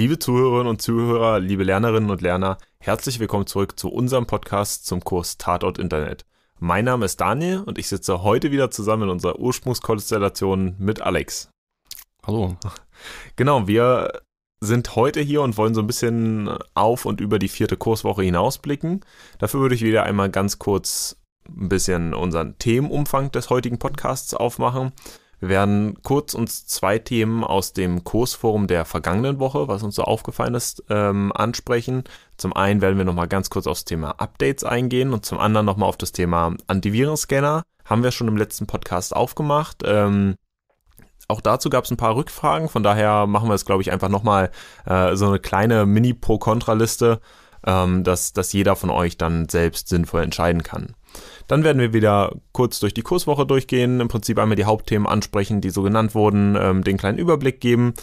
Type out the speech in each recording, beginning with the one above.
Liebe Zuhörerinnen und Zuhörer, liebe Lernerinnen und Lerner, herzlich willkommen zurück zu unserem Podcast zum Kurs Tatort Internet. Mein Name ist Daniel und ich sitze heute wieder zusammen in unserer Ursprungskonstellation mit Alex. Hallo. Genau, wir sind heute hier und wollen so ein bisschen auf und über die vierte Kurswoche hinausblicken. Dafür würde ich wieder einmal ganz kurz ein bisschen unseren Themenumfang des heutigen Podcasts aufmachen wir werden kurz uns zwei Themen aus dem Kursforum der vergangenen Woche, was uns so aufgefallen ist, ähm, ansprechen. Zum einen werden wir nochmal ganz kurz aufs Thema Updates eingehen und zum anderen nochmal auf das Thema Antivirenscanner. Haben wir schon im letzten Podcast aufgemacht. Ähm, auch dazu gab es ein paar Rückfragen, von daher machen wir es, glaube ich, einfach nochmal äh, so eine kleine Mini-Pro-Kontra-Liste, ähm, dass, dass jeder von euch dann selbst sinnvoll entscheiden kann. Dann werden wir wieder kurz durch die Kurswoche durchgehen, im Prinzip einmal die Hauptthemen ansprechen, die so genannt wurden, ähm, den kleinen Überblick geben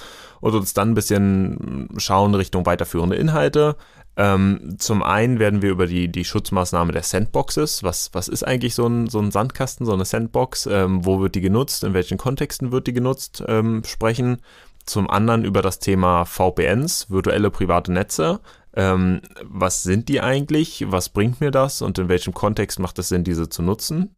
und uns dann ein bisschen schauen Richtung weiterführende Inhalte. Ähm, zum einen werden wir über die, die Schutzmaßnahme der Sandboxes, was, was ist eigentlich so ein, so ein Sandkasten, so eine Sandbox, ähm, wo wird die genutzt, in welchen Kontexten wird die genutzt, ähm, sprechen. Zum anderen über das Thema VPNs, virtuelle private Netze, ähm, was sind die eigentlich, was bringt mir das und in welchem Kontext macht es Sinn, diese zu nutzen.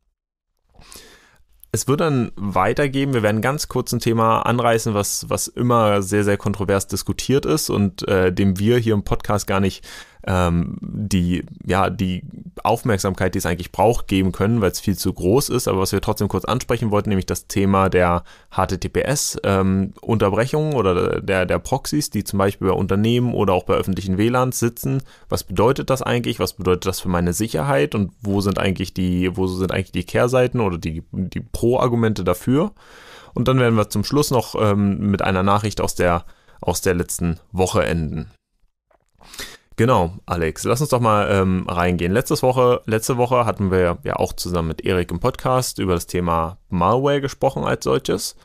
Es wird dann weitergeben, wir werden ganz kurz ein Thema anreißen, was, was immer sehr, sehr kontrovers diskutiert ist und äh, dem wir hier im Podcast gar nicht ähm, die, ja, die Aufmerksamkeit, die es eigentlich braucht, geben können, weil es viel zu groß ist. Aber was wir trotzdem kurz ansprechen wollten, nämlich das Thema der HTTPS-Unterbrechungen ähm, oder der, der Proxys, die zum Beispiel bei Unternehmen oder auch bei öffentlichen WLANs sitzen. Was bedeutet das eigentlich? Was bedeutet das für meine Sicherheit? Und wo sind eigentlich die, wo sind eigentlich die Kehrseiten oder die, die Pro-Argumente dafür? Und dann werden wir zum Schluss noch ähm, mit einer Nachricht aus der, aus der letzten Woche enden. Genau, Alex, lass uns doch mal ähm, reingehen. Letztes Woche, letzte Woche hatten wir ja auch zusammen mit Erik im Podcast über das Thema Malware gesprochen als solches.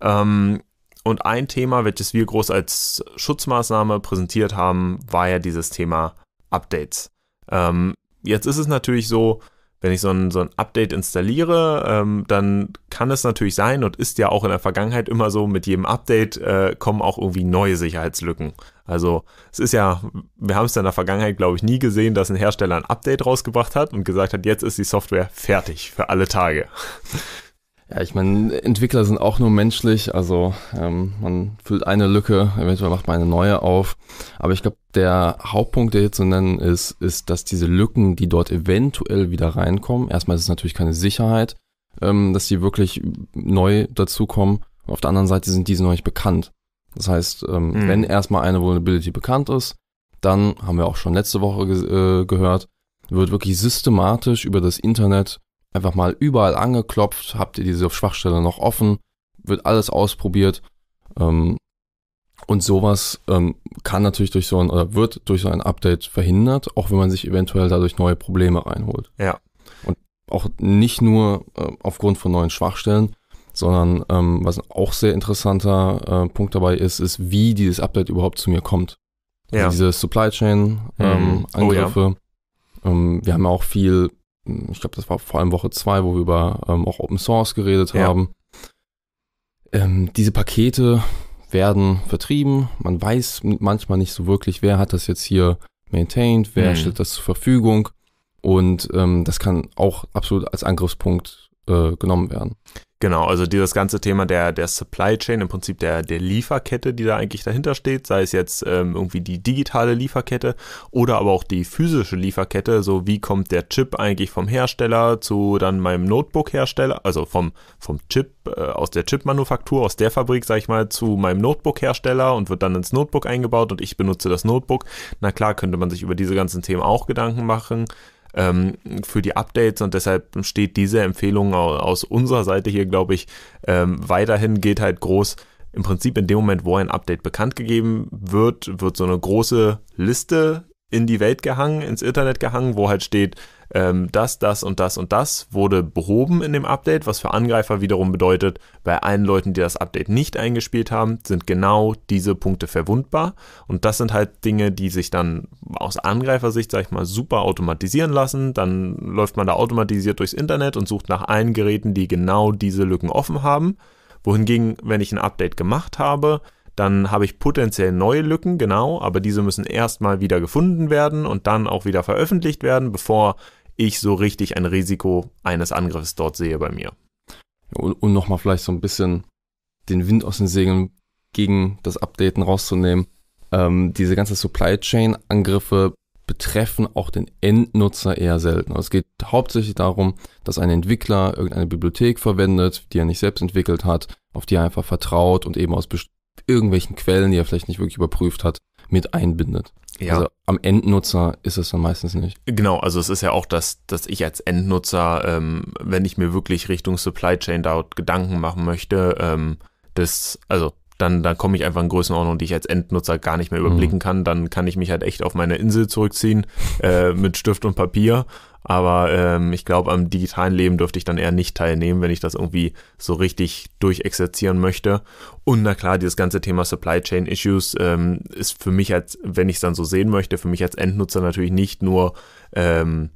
Ähm, und ein Thema, welches wir groß als Schutzmaßnahme präsentiert haben, war ja dieses Thema Updates. Ähm, jetzt ist es natürlich so, wenn ich so ein, so ein Update installiere, ähm, dann kann es natürlich sein und ist ja auch in der Vergangenheit immer so, mit jedem Update äh, kommen auch irgendwie neue Sicherheitslücken. Also es ist ja, wir haben es in der Vergangenheit, glaube ich, nie gesehen, dass ein Hersteller ein Update rausgebracht hat und gesagt hat, jetzt ist die Software fertig für alle Tage. Ja, ich meine, Entwickler sind auch nur menschlich, also ähm, man füllt eine Lücke, eventuell macht man eine neue auf. Aber ich glaube, der Hauptpunkt, der hier zu nennen ist, ist, dass diese Lücken, die dort eventuell wieder reinkommen, erstmal ist es natürlich keine Sicherheit, ähm, dass die wirklich neu dazukommen. Auf der anderen Seite sind diese noch nicht bekannt. Das heißt, ähm, mhm. wenn erstmal eine Vulnerability bekannt ist, dann haben wir auch schon letzte Woche ge äh, gehört, wird wirklich systematisch über das Internet einfach mal überall angeklopft, habt ihr diese Schwachstelle noch offen, wird alles ausprobiert. Ähm, und sowas ähm, kann natürlich durch so ein oder wird durch so ein Update verhindert, auch wenn man sich eventuell dadurch neue Probleme reinholt. Ja. Und auch nicht nur äh, aufgrund von neuen Schwachstellen, sondern ähm, was auch sehr interessanter äh, Punkt dabei ist, ist, wie dieses Update überhaupt zu mir kommt. Also ja. Also diese Supply Chain mhm. ähm, Angriffe. Oh, ja. ähm, wir haben auch viel, hm, ich glaube, das war vor allem Woche zwei, wo wir über ähm, auch Open Source geredet ja. haben. Ähm, diese Pakete werden vertrieben. Man weiß manchmal nicht so wirklich, wer hat das jetzt hier maintained, wer mhm. stellt das zur Verfügung. Und ähm, das kann auch absolut als Angriffspunkt äh, genommen werden. Genau, also dieses ganze Thema der, der Supply Chain, im Prinzip der, der Lieferkette, die da eigentlich dahinter steht, sei es jetzt ähm, irgendwie die digitale Lieferkette oder aber auch die physische Lieferkette, so wie kommt der Chip eigentlich vom Hersteller zu dann meinem Notebook-Hersteller, also vom, vom Chip, äh, aus der Chip-Manufaktur, aus der Fabrik, sag ich mal, zu meinem Notebook-Hersteller und wird dann ins Notebook eingebaut und ich benutze das Notebook. Na klar, könnte man sich über diese ganzen Themen auch Gedanken machen ähm, für die Updates und deshalb steht diese Empfehlung aus unserer Seite hier, glaube ich, ähm, weiterhin geht halt groß. Im Prinzip in dem Moment, wo ein Update bekannt gegeben wird, wird so eine große Liste in die Welt gehangen, ins Internet gehangen, wo halt steht, ähm, das, das und das und das wurde behoben in dem Update, was für Angreifer wiederum bedeutet, bei allen Leuten, die das Update nicht eingespielt haben, sind genau diese Punkte verwundbar. Und das sind halt Dinge, die sich dann aus Angreifersicht, sag ich mal, super automatisieren lassen. Dann läuft man da automatisiert durchs Internet und sucht nach allen Geräten, die genau diese Lücken offen haben. Wohingegen, wenn ich ein Update gemacht habe, dann habe ich potenziell neue Lücken, genau, aber diese müssen erstmal wieder gefunden werden und dann auch wieder veröffentlicht werden, bevor ich so richtig ein Risiko eines Angriffs dort sehe bei mir. Und, und nochmal vielleicht so ein bisschen den Wind aus den Segeln gegen das Updaten rauszunehmen. Ähm, diese ganze Supply Chain Angriffe betreffen auch den Endnutzer eher selten. Also es geht hauptsächlich darum, dass ein Entwickler irgendeine Bibliothek verwendet, die er nicht selbst entwickelt hat, auf die er einfach vertraut und eben aus irgendwelchen Quellen, die er vielleicht nicht wirklich überprüft hat, mit einbindet. Ja. Also am Endnutzer ist es dann meistens nicht. Genau, also es ist ja auch das, dass ich als Endnutzer, ähm, wenn ich mir wirklich Richtung Supply Chain da Gedanken machen möchte, ähm, das, also dann, dann komme ich einfach in Größenordnung, die ich als Endnutzer gar nicht mehr überblicken mhm. kann. Dann kann ich mich halt echt auf meine Insel zurückziehen äh, mit Stift und Papier. Aber ähm, ich glaube, am digitalen Leben dürfte ich dann eher nicht teilnehmen, wenn ich das irgendwie so richtig durchexerzieren möchte. Und na klar, dieses ganze Thema Supply Chain Issues ähm, ist für mich als, wenn ich es dann so sehen möchte, für mich als Endnutzer natürlich nicht nur ähm,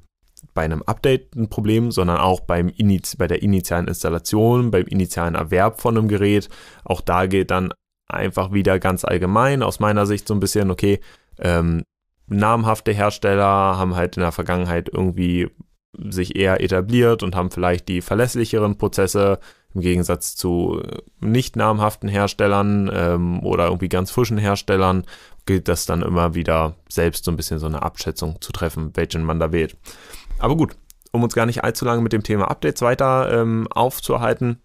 bei einem Update ein Problem, sondern auch beim Iniz bei der initialen Installation, beim initialen Erwerb von einem Gerät. Auch da gilt dann einfach wieder ganz allgemein aus meiner Sicht so ein bisschen, okay, ähm, namhafte Hersteller haben halt in der Vergangenheit irgendwie sich eher etabliert und haben vielleicht die verlässlicheren Prozesse im Gegensatz zu äh, nicht namhaften Herstellern ähm, oder irgendwie ganz frischen Herstellern gilt das dann immer wieder selbst so ein bisschen so eine Abschätzung zu treffen, welchen man da wählt. Aber gut, um uns gar nicht allzu lange mit dem Thema Updates weiter ähm, aufzuhalten.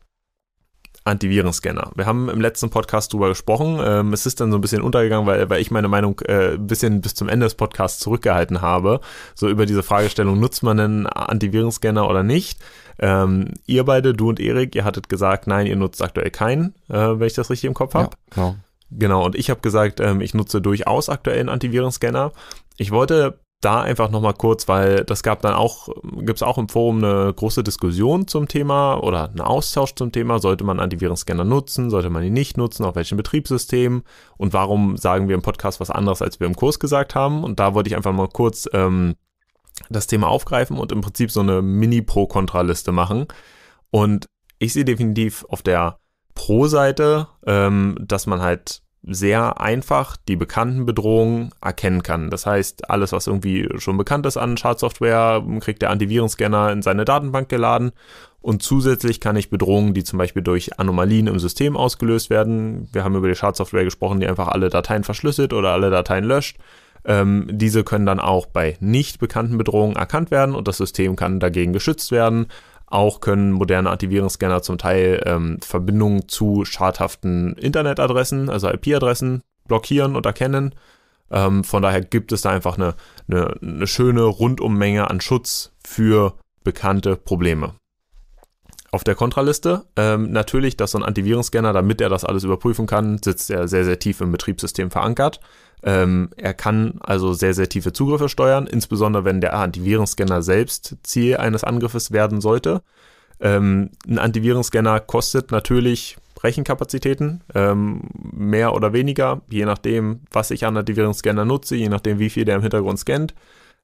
Antivirenscanner. Wir haben im letzten Podcast drüber gesprochen. Ähm, es ist dann so ein bisschen untergegangen, weil, weil ich meine Meinung äh, ein bisschen bis zum Ende des Podcasts zurückgehalten habe. So über diese Fragestellung, nutzt man einen Antivirenscanner oder nicht? Ähm, ihr beide, du und Erik, ihr hattet gesagt, nein, ihr nutzt aktuell keinen, äh, wenn ich das richtig im Kopf habe. Ja, genau. genau, und ich habe gesagt, ähm, ich nutze durchaus aktuell einen Antivirenscanner. Ich wollte da einfach nochmal kurz, weil das gab dann auch, gibt es auch im Forum eine große Diskussion zum Thema oder einen Austausch zum Thema, sollte man Antivirenscanner nutzen, sollte man ihn nicht nutzen, auf welchem Betriebssystem und warum sagen wir im Podcast was anderes, als wir im Kurs gesagt haben. Und da wollte ich einfach mal kurz ähm, das Thema aufgreifen und im Prinzip so eine Mini-Pro-Kontra-Liste machen. Und ich sehe definitiv auf der Pro-Seite, ähm, dass man halt sehr einfach die bekannten Bedrohungen erkennen kann. Das heißt, alles, was irgendwie schon bekannt ist an Schadsoftware, kriegt der Antivirenscanner in seine Datenbank geladen. Und zusätzlich kann ich Bedrohungen, die zum Beispiel durch Anomalien im System ausgelöst werden, wir haben über die Schadsoftware gesprochen, die einfach alle Dateien verschlüsselt oder alle Dateien löscht, ähm, diese können dann auch bei nicht bekannten Bedrohungen erkannt werden und das System kann dagegen geschützt werden. Auch können moderne Antivirenscanner zum Teil ähm, Verbindungen zu schadhaften Internetadressen, also IP-Adressen, blockieren und erkennen. Ähm, von daher gibt es da einfach eine, eine, eine schöne Rundummenge an Schutz für bekannte Probleme auf der Kontraliste. Ähm, natürlich, dass so ein Antivirenscanner, damit er das alles überprüfen kann, sitzt er sehr, sehr tief im Betriebssystem verankert. Ähm, er kann also sehr, sehr tiefe Zugriffe steuern, insbesondere wenn der Antivirenscanner selbst Ziel eines Angriffes werden sollte. Ähm, ein Antivirenscanner kostet natürlich Rechenkapazitäten, ähm, mehr oder weniger, je nachdem, was ich an Antivirenscanner nutze, je nachdem, wie viel der im Hintergrund scannt.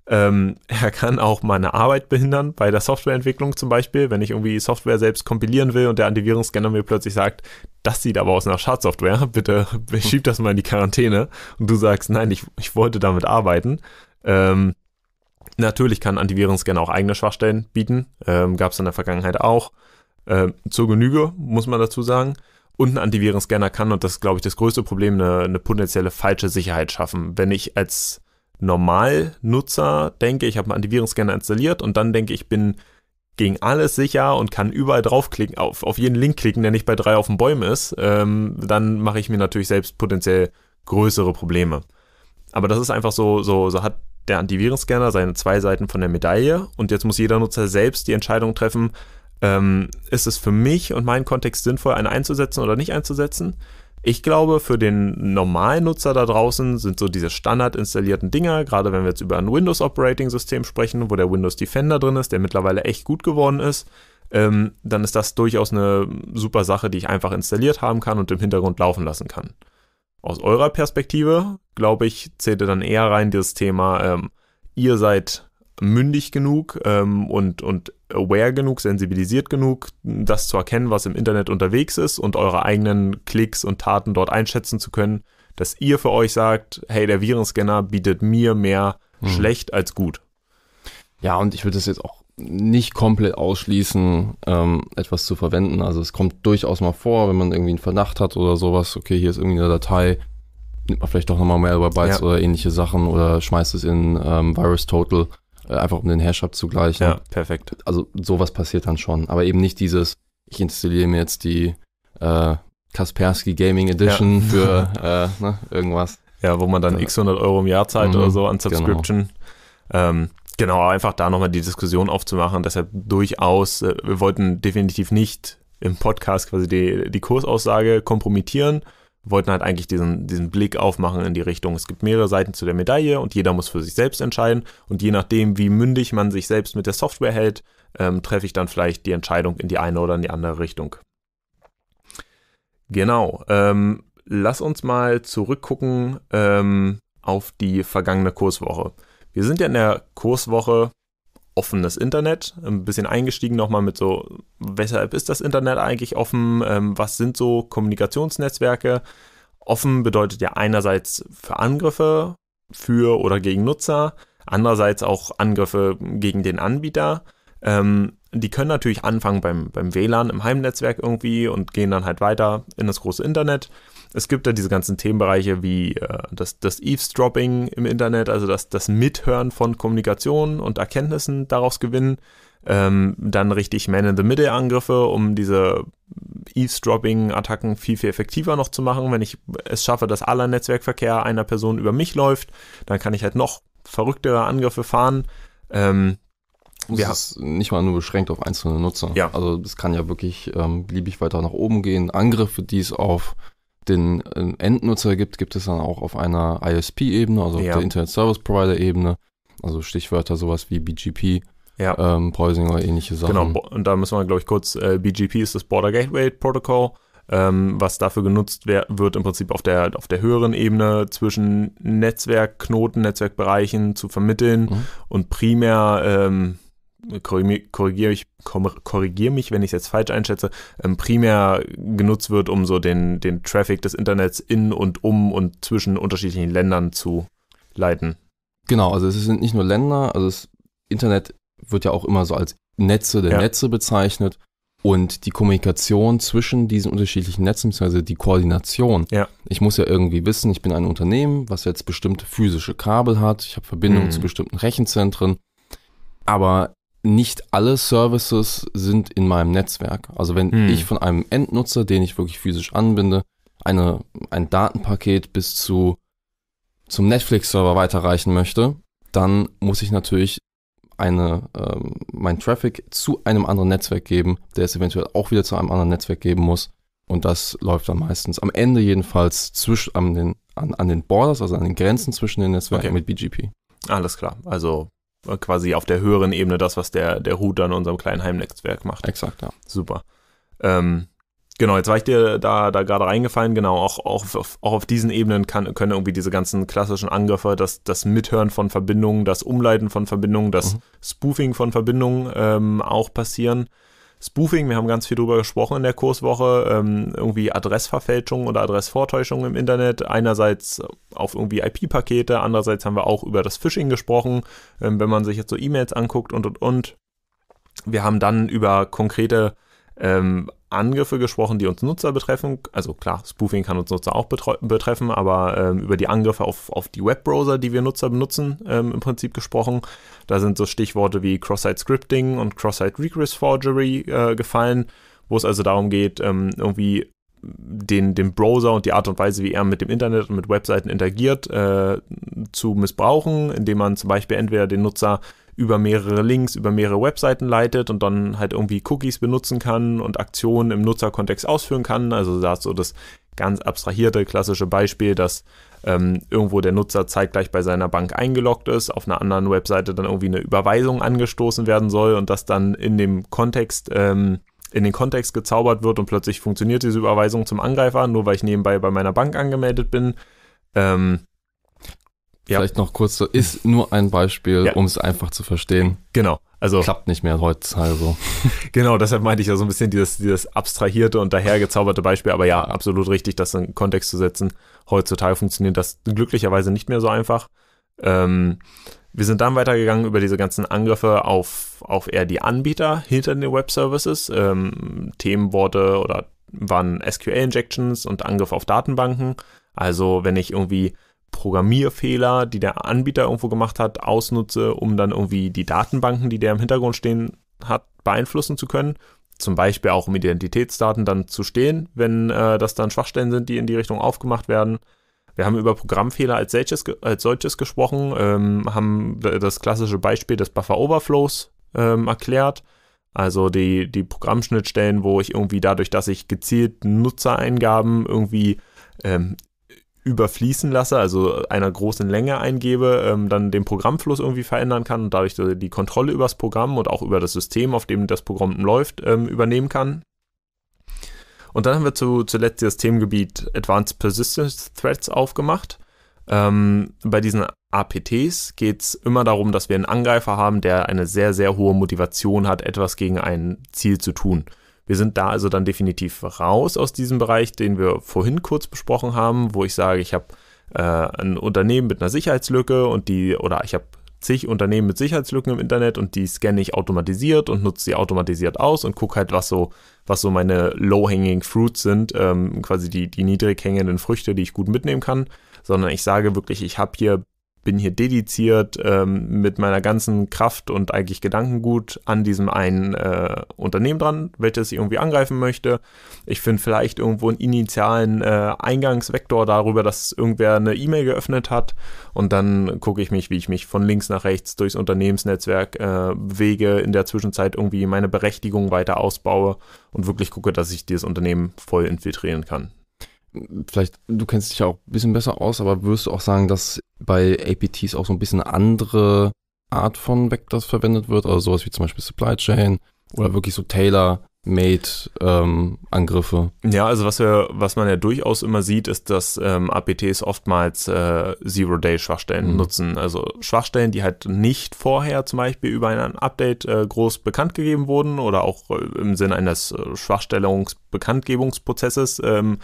Ähm, er kann auch meine Arbeit behindern, bei der Softwareentwicklung zum Beispiel, wenn ich irgendwie Software selbst kompilieren will und der Antivirenscanner mir plötzlich sagt, das sieht aber aus nach Schadsoftware, bitte schieb das mal in die Quarantäne und du sagst, nein, ich, ich wollte damit arbeiten. Ähm, natürlich kann Antivirenscanner auch eigene Schwachstellen bieten, ähm, gab es in der Vergangenheit auch. Ähm, zur Genüge, muss man dazu sagen. Und ein Antivirenscanner kann, und das ist, glaube ich, das größte Problem, eine, eine potenzielle falsche Sicherheit schaffen. Wenn ich als Normalnutzer denke, ich habe einen Antivirenscanner installiert und dann denke ich, bin gegen alles sicher und kann überall draufklicken, auf, auf jeden Link klicken, der nicht bei drei auf den Bäumen ist, ähm, dann mache ich mir natürlich selbst potenziell größere Probleme. Aber das ist einfach so, so, so hat der Antivirenscanner seine zwei Seiten von der Medaille und jetzt muss jeder Nutzer selbst die Entscheidung treffen, ähm, ist es für mich und meinen Kontext sinnvoll, einen einzusetzen oder nicht einzusetzen? Ich glaube, für den normalen Nutzer da draußen sind so diese standard installierten Dinger, gerade wenn wir jetzt über ein Windows Operating System sprechen, wo der Windows Defender drin ist, der mittlerweile echt gut geworden ist, ähm, dann ist das durchaus eine super Sache, die ich einfach installiert haben kann und im Hintergrund laufen lassen kann. Aus eurer Perspektive, glaube ich, zählt ihr dann eher rein dieses Thema, ähm, ihr seid mündig genug ähm, und, und aware genug, sensibilisiert genug, das zu erkennen, was im Internet unterwegs ist und eure eigenen Klicks und Taten dort einschätzen zu können, dass ihr für euch sagt, hey, der Virenscanner bietet mir mehr hm. schlecht als gut. Ja, und ich würde das jetzt auch nicht komplett ausschließen, ähm, etwas zu verwenden. Also es kommt durchaus mal vor, wenn man irgendwie einen Verdacht hat oder sowas, okay, hier ist irgendwie eine Datei, nimmt man vielleicht doch nochmal Malware Bytes ja. oder ähnliche Sachen oder schmeißt es in ähm, Virus Total äh, einfach um den Hash abzugleichen. Ja, perfekt. Also sowas passiert dann schon, aber eben nicht dieses, ich installiere mir jetzt die äh, Kaspersky Gaming Edition ja. für äh, ne, irgendwas. Ja, wo man dann x 100 Euro im Jahr zahlt mhm, oder so an genau. Subscription. Genau. Ähm, genau, einfach da nochmal die Diskussion aufzumachen. Deshalb durchaus, äh, wir wollten definitiv nicht im Podcast quasi die, die Kursaussage kompromittieren, wollten halt eigentlich diesen, diesen Blick aufmachen in die Richtung, es gibt mehrere Seiten zu der Medaille und jeder muss für sich selbst entscheiden. Und je nachdem, wie mündig man sich selbst mit der Software hält, ähm, treffe ich dann vielleicht die Entscheidung in die eine oder in die andere Richtung. Genau. Ähm, lass uns mal zurückgucken ähm, auf die vergangene Kurswoche. Wir sind ja in der Kurswoche offenes Internet, ein bisschen eingestiegen nochmal mit so, weshalb ist das Internet eigentlich offen, ähm, was sind so Kommunikationsnetzwerke. Offen bedeutet ja einerseits für Angriffe für oder gegen Nutzer, andererseits auch Angriffe gegen den Anbieter. Ähm, die können natürlich anfangen beim, beim WLAN im Heimnetzwerk irgendwie und gehen dann halt weiter in das große Internet es gibt da diese ganzen Themenbereiche wie äh, das, das Eavesdropping im Internet, also das, das Mithören von Kommunikation und Erkenntnissen daraus gewinnen. Ähm, dann richtig Man-in-the-Middle-Angriffe, um diese Eavesdropping-Attacken viel, viel effektiver noch zu machen. Wenn ich es schaffe, dass aller Netzwerkverkehr einer Person über mich läuft, dann kann ich halt noch verrücktere Angriffe fahren. Ähm, es ja. ist nicht mal nur beschränkt auf einzelne Nutzer. Ja. Also es kann ja wirklich ähm, beliebig weiter nach oben gehen. Angriffe, die es auf den ähm, Endnutzer gibt, gibt es dann auch auf einer ISP-Ebene, also auf der Internet Service Provider-Ebene. Also Stichwörter sowas wie BGP, ja. ähm, Poising oder ähnliche Sachen. Genau, und da müssen wir, glaube ich, kurz, äh, BGP ist das Border Gateway Protocol, ähm, was dafür genutzt wird, im Prinzip auf der, auf der höheren Ebene zwischen Netzwerkknoten, Netzwerkbereichen zu vermitteln mhm. und primär ähm, korrigiere ich, korrigiere mich, wenn ich es jetzt falsch einschätze, ähm, primär genutzt wird, um so den, den Traffic des Internets in und um und zwischen unterschiedlichen Ländern zu leiten. Genau, also es sind nicht nur Länder, also das Internet wird ja auch immer so als Netze der ja. Netze bezeichnet und die Kommunikation zwischen diesen unterschiedlichen Netzen, beziehungsweise die Koordination. Ja. Ich muss ja irgendwie wissen, ich bin ein Unternehmen, was jetzt bestimmte physische Kabel hat, ich habe Verbindungen hm. zu mhm. bestimmten Rechenzentren, aber nicht alle Services sind in meinem Netzwerk. Also wenn hm. ich von einem Endnutzer, den ich wirklich physisch anbinde, eine, ein Datenpaket bis zu zum Netflix-Server weiterreichen möchte, dann muss ich natürlich eine, ähm, mein Traffic zu einem anderen Netzwerk geben, der es eventuell auch wieder zu einem anderen Netzwerk geben muss. Und das läuft dann meistens am Ende jedenfalls zwischen, an, den, an, an den Borders, also an den Grenzen zwischen den Netzwerken okay. mit BGP. Alles klar. Also quasi auf der höheren Ebene das, was der, der Root an unserem kleinen Heimnetzwerk macht. Exakt, ja. Super. Ähm, genau, jetzt war ich dir da, da gerade reingefallen, genau, auch, auch, auf, auch auf diesen Ebenen kann, können irgendwie diese ganzen klassischen Angriffe, das, das Mithören von Verbindungen, das Umleiten von Verbindungen, das mhm. Spoofing von Verbindungen ähm, auch passieren. Spoofing, wir haben ganz viel drüber gesprochen in der Kurswoche, ähm, irgendwie Adressverfälschung oder Adressvortäuschung im Internet, einerseits auf irgendwie IP-Pakete, andererseits haben wir auch über das Phishing gesprochen, ähm, wenn man sich jetzt so E-Mails anguckt und und und. Wir haben dann über konkrete ähm, Angriffe gesprochen, die uns Nutzer betreffen. Also klar, Spoofing kann uns Nutzer auch betreffen, aber ähm, über die Angriffe auf, auf die Webbrowser, die wir Nutzer benutzen, ähm, im Prinzip gesprochen. Da sind so Stichworte wie Cross-Site-Scripting und Cross-Site-Regress-Forgery äh, gefallen, wo es also darum geht, ähm, irgendwie den, den Browser und die Art und Weise, wie er mit dem Internet und mit Webseiten interagiert, äh, zu missbrauchen, indem man zum Beispiel entweder den Nutzer über mehrere Links, über mehrere Webseiten leitet und dann halt irgendwie Cookies benutzen kann und Aktionen im Nutzerkontext ausführen kann. Also da ist so das ganz abstrahierte klassische Beispiel, dass ähm, irgendwo der Nutzer zeitgleich bei seiner Bank eingeloggt ist, auf einer anderen Webseite dann irgendwie eine Überweisung angestoßen werden soll und das dann in dem Kontext ähm, in den Kontext gezaubert wird und plötzlich funktioniert diese Überweisung zum Angreifer, nur weil ich nebenbei bei meiner Bank angemeldet bin. Ähm, ja. Vielleicht noch kurz, so, ist nur ein Beispiel, ja. um es einfach zu verstehen. Genau. Also, Klappt nicht mehr heutzutage so. genau, deshalb meinte ich ja so ein bisschen dieses, dieses abstrahierte und dahergezauberte Beispiel. Aber ja, absolut richtig, das in Kontext zu setzen. Heutzutage funktioniert das glücklicherweise nicht mehr so einfach. Ähm, wir sind dann weitergegangen über diese ganzen Angriffe auf, auf eher die Anbieter hinter den Web-Services. Ähm, Themenworte oder waren SQL-Injections und Angriffe auf Datenbanken. Also wenn ich irgendwie Programmierfehler, die der Anbieter irgendwo gemacht hat, ausnutze, um dann irgendwie die Datenbanken, die der im Hintergrund stehen hat, beeinflussen zu können. Zum Beispiel auch um Identitätsdaten dann zu stehen, wenn äh, das dann Schwachstellen sind, die in die Richtung aufgemacht werden. Wir haben über Programmfehler als solches, als solches gesprochen, ähm, haben das klassische Beispiel des Buffer-Overflows ähm, erklärt. Also die, die Programmschnittstellen, wo ich irgendwie dadurch, dass ich gezielt Nutzereingaben irgendwie ähm, überfließen lasse, also einer großen Länge eingebe, ähm, dann den Programmfluss irgendwie verändern kann und dadurch die Kontrolle über das Programm und auch über das System, auf dem das Programm läuft, ähm, übernehmen kann. Und dann haben wir zu, zuletzt das Themengebiet Advanced Persistence Threats aufgemacht. Ähm, bei diesen APTs geht es immer darum, dass wir einen Angreifer haben, der eine sehr, sehr hohe Motivation hat, etwas gegen ein Ziel zu tun. Wir sind da also dann definitiv raus aus diesem Bereich, den wir vorhin kurz besprochen haben, wo ich sage, ich habe äh, ein Unternehmen mit einer Sicherheitslücke und die, oder ich habe zig Unternehmen mit Sicherheitslücken im Internet und die scanne ich automatisiert und nutze sie automatisiert aus und gucke halt, was so, was so meine low-hanging fruits sind, ähm, quasi die, die niedrig hängenden Früchte, die ich gut mitnehmen kann, sondern ich sage wirklich, ich habe hier bin hier dediziert ähm, mit meiner ganzen Kraft und eigentlich Gedankengut an diesem einen äh, Unternehmen dran, welches ich irgendwie angreifen möchte. Ich finde vielleicht irgendwo einen initialen äh, Eingangsvektor darüber, dass irgendwer eine E-Mail geöffnet hat und dann gucke ich mich, wie ich mich von links nach rechts durchs Unternehmensnetzwerk äh, bewege, in der Zwischenzeit irgendwie meine Berechtigung weiter ausbaue und wirklich gucke, dass ich dieses Unternehmen voll infiltrieren kann vielleicht, du kennst dich ja auch ein bisschen besser aus, aber würdest du auch sagen, dass bei APTs auch so ein bisschen andere Art von Vectors verwendet wird? Also sowas wie zum Beispiel Supply Chain oder wirklich so Taylor Made-Angriffe. Ähm, ja, also was wir, was man ja durchaus immer sieht, ist, dass ähm, APTs oftmals äh, Zero-Day-Schwachstellen mhm. nutzen. Also Schwachstellen, die halt nicht vorher zum Beispiel über ein Update äh, groß bekannt gegeben wurden oder auch äh, im Sinne eines äh, Schwachstellungsbekanntgebungsprozesses ähm,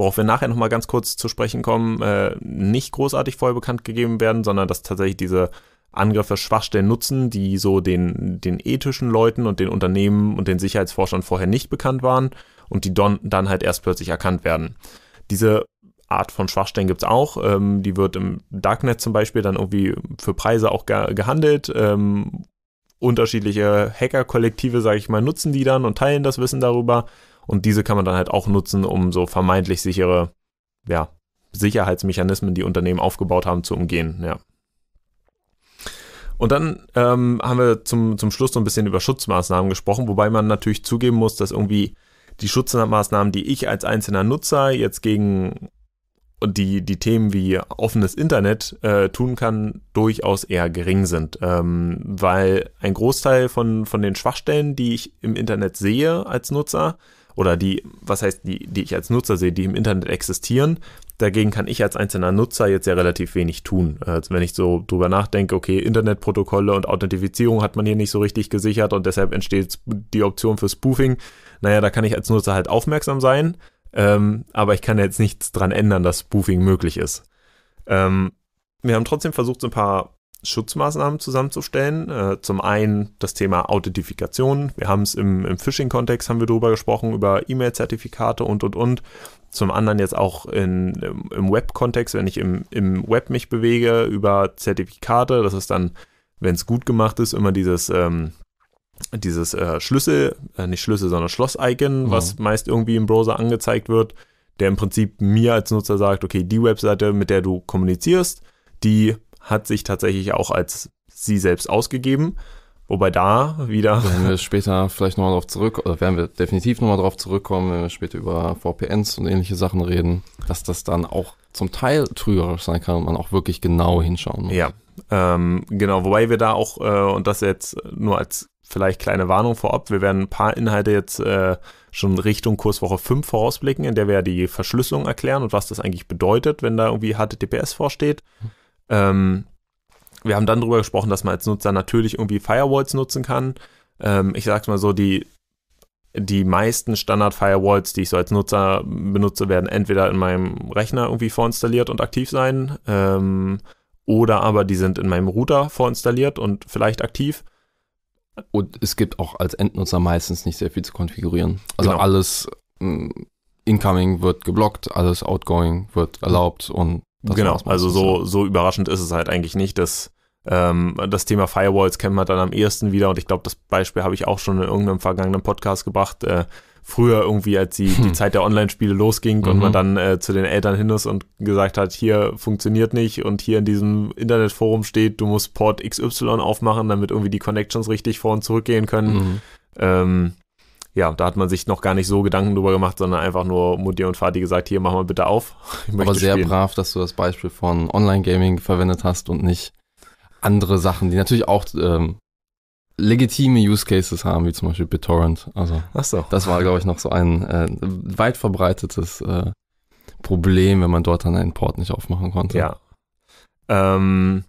worauf wir nachher nochmal ganz kurz zu sprechen kommen, äh, nicht großartig vorher bekannt gegeben werden, sondern dass tatsächlich diese Angriffe Schwachstellen nutzen, die so den, den ethischen Leuten und den Unternehmen und den Sicherheitsforschern vorher nicht bekannt waren und die don, dann halt erst plötzlich erkannt werden. Diese Art von Schwachstellen gibt es auch. Ähm, die wird im Darknet zum Beispiel dann irgendwie für Preise auch ge gehandelt. Ähm, unterschiedliche Hacker-Kollektive, sage ich mal, nutzen die dann und teilen das Wissen darüber. Und diese kann man dann halt auch nutzen, um so vermeintlich sichere, ja, Sicherheitsmechanismen, die Unternehmen aufgebaut haben, zu umgehen. Ja. Und dann ähm, haben wir zum, zum Schluss so ein bisschen über Schutzmaßnahmen gesprochen, wobei man natürlich zugeben muss, dass irgendwie die Schutzmaßnahmen, die ich als einzelner Nutzer jetzt gegen die, die Themen wie offenes Internet äh, tun kann, durchaus eher gering sind. Ähm, weil ein Großteil von, von den Schwachstellen, die ich im Internet sehe als Nutzer, oder die, was heißt, die, die ich als Nutzer sehe, die im Internet existieren. Dagegen kann ich als einzelner Nutzer jetzt ja relativ wenig tun. Also wenn ich so drüber nachdenke, okay, Internetprotokolle und Authentifizierung hat man hier nicht so richtig gesichert und deshalb entsteht die Option für Spoofing. Naja, da kann ich als Nutzer halt aufmerksam sein, ähm, aber ich kann jetzt nichts dran ändern, dass Spoofing möglich ist. Ähm, wir haben trotzdem versucht, so ein paar Schutzmaßnahmen zusammenzustellen. Äh, zum einen das Thema Authentifikation. Wir haben es im, im Phishing-Kontext haben wir darüber gesprochen, über E-Mail-Zertifikate und, und, und. Zum anderen jetzt auch in, im Web-Kontext, wenn ich im, im Web mich bewege, über Zertifikate. Das ist dann, wenn es gut gemacht ist, immer dieses, ähm, dieses äh, Schlüssel, äh, nicht Schlüssel, sondern Schloss-Icon, mhm. was meist irgendwie im Browser angezeigt wird, der im Prinzip mir als Nutzer sagt, okay, die Webseite, mit der du kommunizierst, die hat sich tatsächlich auch als sie selbst ausgegeben. Wobei da wieder. Wenn wir später vielleicht nochmal drauf zurück, oder werden wir definitiv nochmal drauf zurückkommen, wenn wir später über VPNs und ähnliche Sachen reden, dass das dann auch zum Teil trügerisch sein kann und man auch wirklich genau hinschauen muss. Ja, ähm, genau. Wobei wir da auch, äh, und das jetzt nur als vielleicht kleine Warnung vorab, wir werden ein paar Inhalte jetzt äh, schon Richtung Kurswoche 5 vorausblicken, in der wir ja die Verschlüsselung erklären und was das eigentlich bedeutet, wenn da irgendwie HTTPS vorsteht. Hm ähm, wir haben dann darüber gesprochen, dass man als Nutzer natürlich irgendwie Firewalls nutzen kann. Ähm, ich sag's mal so, die, die meisten Standard-Firewalls, die ich so als Nutzer benutze, werden entweder in meinem Rechner irgendwie vorinstalliert und aktiv sein, ähm, oder aber die sind in meinem Router vorinstalliert und vielleicht aktiv. Und es gibt auch als Endnutzer meistens nicht sehr viel zu konfigurieren. Also genau. alles mh, mm, Incoming wird geblockt, alles Outgoing wird erlaubt und das genau, also so, so überraschend ist es halt eigentlich nicht, dass ähm, das Thema Firewalls kennt man dann am ehesten wieder und ich glaube, das Beispiel habe ich auch schon in irgendeinem vergangenen Podcast gebracht. Äh, früher irgendwie, als die, die hm. Zeit der Online-Spiele losging mhm. und man dann äh, zu den Eltern hin ist und gesagt hat, hier funktioniert nicht und hier in diesem Internetforum steht, du musst Port XY aufmachen, damit irgendwie die Connections richtig vor und zurück gehen können. Mhm. Ähm, ja, da hat man sich noch gar nicht so Gedanken drüber gemacht, sondern einfach nur Mutti und Vati gesagt, hier, mach mal bitte auf. Ich Aber sehr spielen. brav, dass du das Beispiel von Online-Gaming verwendet hast und nicht andere Sachen, die natürlich auch ähm, legitime Use Cases haben, wie zum Beispiel BitTorrent. Also so. das war, glaube ich, noch so ein äh, weit verbreitetes äh, Problem, wenn man dort dann einen Port nicht aufmachen konnte. Ja. Ähm,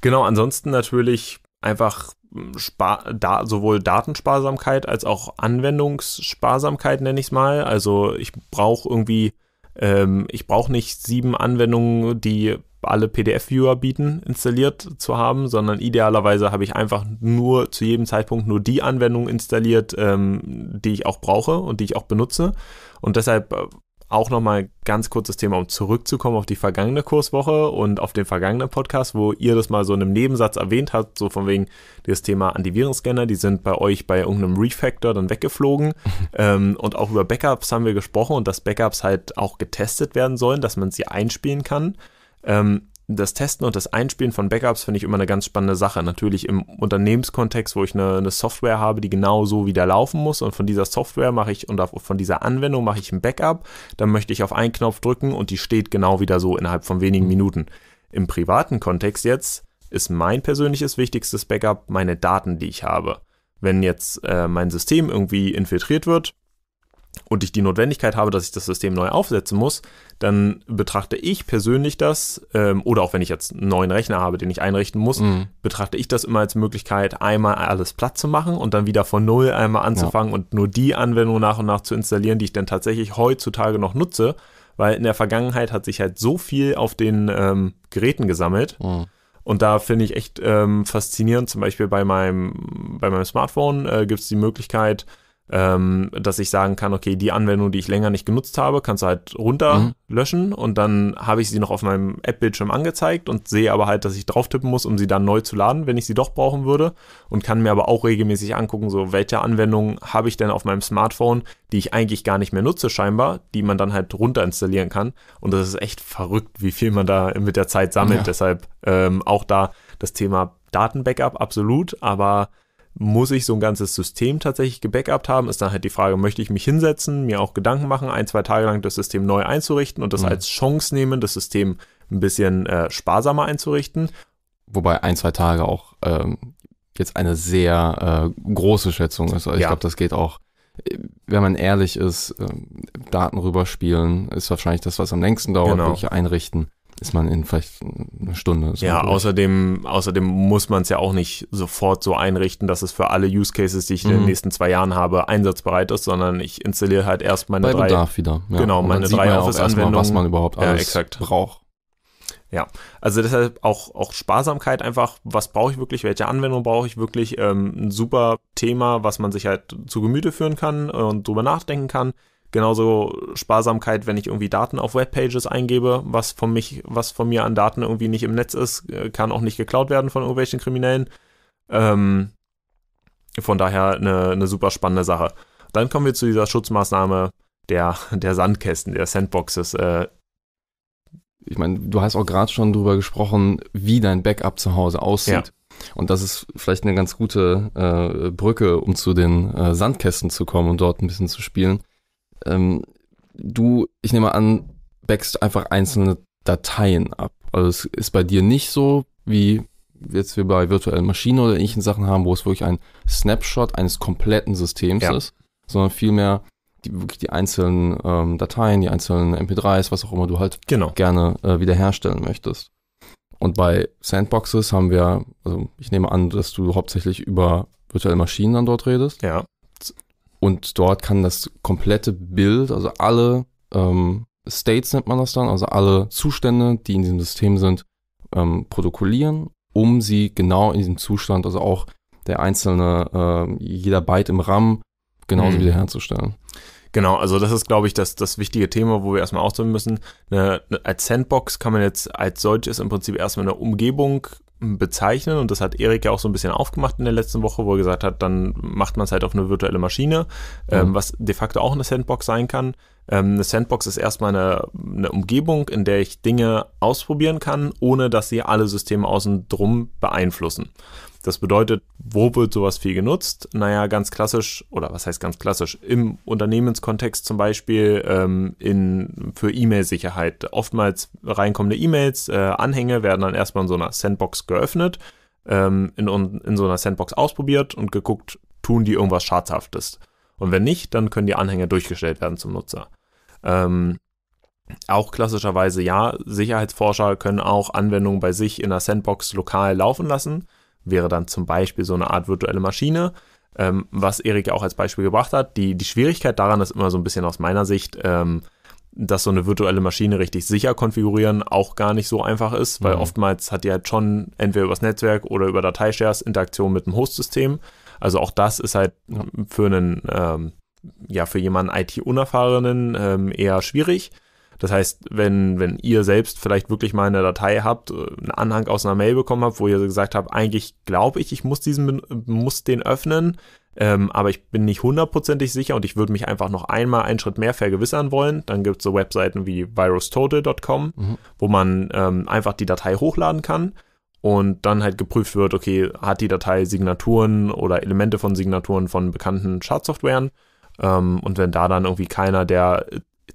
genau, ansonsten natürlich einfach hm, Spar da, sowohl Datensparsamkeit als auch Anwendungssparsamkeit nenne ich es mal. Also ich brauche irgendwie, ähm, ich brauche nicht sieben Anwendungen, die alle PDF-Viewer bieten, installiert zu haben, sondern idealerweise habe ich einfach nur zu jedem Zeitpunkt nur die Anwendung installiert, ähm, die ich auch brauche und die ich auch benutze. Und deshalb äh, auch nochmal ganz kurzes Thema, um zurückzukommen auf die vergangene Kurswoche und auf den vergangenen Podcast, wo ihr das mal so in einem Nebensatz erwähnt habt, so von wegen das Thema Antivirenscanner, die sind bei euch bei irgendeinem Refactor dann weggeflogen. ähm, und auch über Backups haben wir gesprochen und dass Backups halt auch getestet werden sollen, dass man sie einspielen kann. Ähm, das Testen und das Einspielen von Backups finde ich immer eine ganz spannende Sache. Natürlich im Unternehmenskontext, wo ich eine, eine, Software habe, die genau so wieder laufen muss und von dieser Software mache ich und von dieser Anwendung mache ich ein Backup, dann möchte ich auf einen Knopf drücken und die steht genau wieder so innerhalb von wenigen mhm. Minuten. Im privaten Kontext jetzt ist mein persönliches wichtigstes Backup meine Daten, die ich habe. Wenn jetzt äh, mein System irgendwie infiltriert wird, und ich die Notwendigkeit habe, dass ich das System neu aufsetzen muss, dann betrachte ich persönlich das, ähm, oder auch wenn ich jetzt einen neuen Rechner habe, den ich einrichten muss, mhm. betrachte ich das immer als Möglichkeit, einmal alles platt zu machen und dann wieder von null einmal anzufangen ja. und nur die Anwendung nach und nach zu installieren, die ich dann tatsächlich heutzutage noch nutze, weil in der Vergangenheit hat sich halt so viel auf den ähm, Geräten gesammelt. Mhm. Und da finde ich echt ähm, faszinierend, zum Beispiel bei meinem, bei meinem Smartphone äh, gibt es die Möglichkeit, ähm, dass ich sagen kann, okay, die Anwendung, die ich länger nicht genutzt habe, kannst du halt runterlöschen mhm. und dann habe ich sie noch auf meinem App-Bildschirm angezeigt und sehe aber halt, dass ich drauf tippen muss, um sie dann neu zu laden, wenn ich sie doch brauchen würde und kann mir aber auch regelmäßig angucken, so welche Anwendung habe ich denn auf meinem Smartphone, die ich eigentlich gar nicht mehr nutze scheinbar, die man dann halt runter installieren kann und das ist echt verrückt, wie viel man da mit der Zeit sammelt. Ja. Deshalb ähm, auch da das Thema Datenbackup absolut, aber muss ich so ein ganzes System tatsächlich gebackupt haben, ist dann halt die Frage, möchte ich mich hinsetzen, mir auch Gedanken machen, ein, zwei Tage lang das System neu einzurichten und das mhm. als Chance nehmen, das System ein bisschen äh, sparsamer einzurichten. Wobei ein, zwei Tage auch ähm, jetzt eine sehr äh, große Schätzung ist. Also ich ja. glaube, das geht auch, wenn man ehrlich ist, äh, Daten rüberspielen ist wahrscheinlich das, was am längsten dauert, genau. wirklich einrichten ist man in vielleicht eine Stunde. So ja, außerdem, außerdem muss man es ja auch nicht sofort so einrichten, dass es für alle Use Cases, die ich mhm. in den mhm. nächsten zwei Jahren habe, einsatzbereit ist, sondern ich installiere halt erst meine Bei drei. Bedarf wieder. Ja. Genau, Und meine drei Office-Anwendungen. Was man überhaupt alles ja, exakt. braucht. Ja, also deshalb auch, auch Sparsamkeit einfach, was brauche ich wirklich, welche Anwendung brauche ich wirklich, ähm, ein super Thema, was man sich halt zu Gemüte führen kann und drüber nachdenken kann. Genauso Sparsamkeit, wenn ich irgendwie Daten auf Webpages eingebe, was von mich, was von mir an Daten irgendwie nicht im Netz ist, äh, kann auch nicht geklaut werden von irgendwelchen Kriminellen. Ähm, von daher eine, eine super spannende Sache. Dann kommen wir zu dieser Schutzmaßnahme der, der Sandkästen, der Sandboxes. Äh, ich meine, du hast auch gerade schon drüber gesprochen, wie dein Backup zu Hause aussieht. Ja. Und das ist vielleicht eine ganz gute äh, Brücke, um zu den äh, Sandkästen zu kommen und dort ein bisschen zu spielen ähm, du, ich nehme an, backst einfach einzelne Dateien ab. Also es ist bei dir nicht so, wie jetzt wir bei virtuellen Maschinen oder ähnlichen Sachen haben, wo es wirklich ein Snapshot eines kompletten Systems ja. ist, sondern vielmehr die, wirklich die einzelnen ähm, Dateien, die einzelnen MP3s, was auch immer du halt genau. gerne äh, wiederherstellen möchtest. Und bei Sandboxes haben wir, also ich nehme an, dass du hauptsächlich über virtuelle Maschinen dann dort redest. Ja. Und dort kann das komplette Bild, also alle ähm, States nennt man das dann, also alle Zustände, die in diesem System sind, ähm, protokollieren, um sie genau in diesem Zustand, also auch der einzelne, äh, jeder Byte im RAM, genauso mhm. wiederherzustellen. Genau, also das ist, glaube ich, das, das wichtige Thema, wo wir erstmal ausdrücken müssen. Eine, eine, als Sandbox kann man jetzt als solches im Prinzip erstmal eine Umgebung bezeichnen und das hat Erik ja auch so ein bisschen aufgemacht in der letzten Woche, wo er gesagt hat, dann macht man es halt auf eine virtuelle Maschine, ähm, mhm. ähm, was de facto auch eine Sandbox sein kann. Ähm, eine Sandbox ist erstmal eine, eine, Umgebung, in der ich Dinge ausprobieren kann, ohne dass sie alle Systeme außen drum beeinflussen. Das bedeutet, wo wird sowas viel genutzt? Naja, ganz klassisch, oder was heißt ganz klassisch, im Unternehmenskontext zum Beispiel ähm, in, für E-Mail-Sicherheit. Oftmals reinkommende E-Mails, äh, Anhänge werden dann erstmal in so einer Sandbox geöffnet, ähm, in, in so einer Sandbox ausprobiert und geguckt, tun die irgendwas Schadhaftes. Und wenn nicht, dann können die Anhänge durchgestellt werden zum Nutzer. Ähm, auch klassischerweise ja, Sicherheitsforscher können auch Anwendungen bei sich in der Sandbox lokal laufen lassen wäre dann zum Beispiel so eine Art virtuelle Maschine, ähm, was Erik auch als Beispiel gebracht hat. Die, die Schwierigkeit daran ist immer so ein bisschen aus meiner Sicht, ähm, dass so eine virtuelle Maschine richtig sicher konfigurieren auch gar nicht so einfach ist, weil mhm. oftmals hat die halt schon entweder übers Netzwerk oder über Dateishares Interaktion mit dem Hostsystem. Also auch das ist halt ja. für einen, ähm, ja, für jemanden IT-Unerfahrenen ähm, eher schwierig. Das heißt, wenn, wenn ihr selbst vielleicht wirklich mal eine Datei habt, äh, einen Anhang aus einer Mail bekommen habt, wo ihr gesagt habt, eigentlich glaube ich, ich muss diesen, muss den öffnen, ähm, aber ich bin nicht hundertprozentig sicher und ich würde mich einfach noch einmal einen Schritt mehr vergewissern wollen. Dann gibt es so Webseiten wie virustotal.com, mhm. wo man ähm, einfach die Datei hochladen kann und dann halt geprüft wird, okay, hat die Datei Signaturen oder Elemente von Signaturen von bekannten Schadsoftwaren? Ähm, und wenn da dann irgendwie keiner der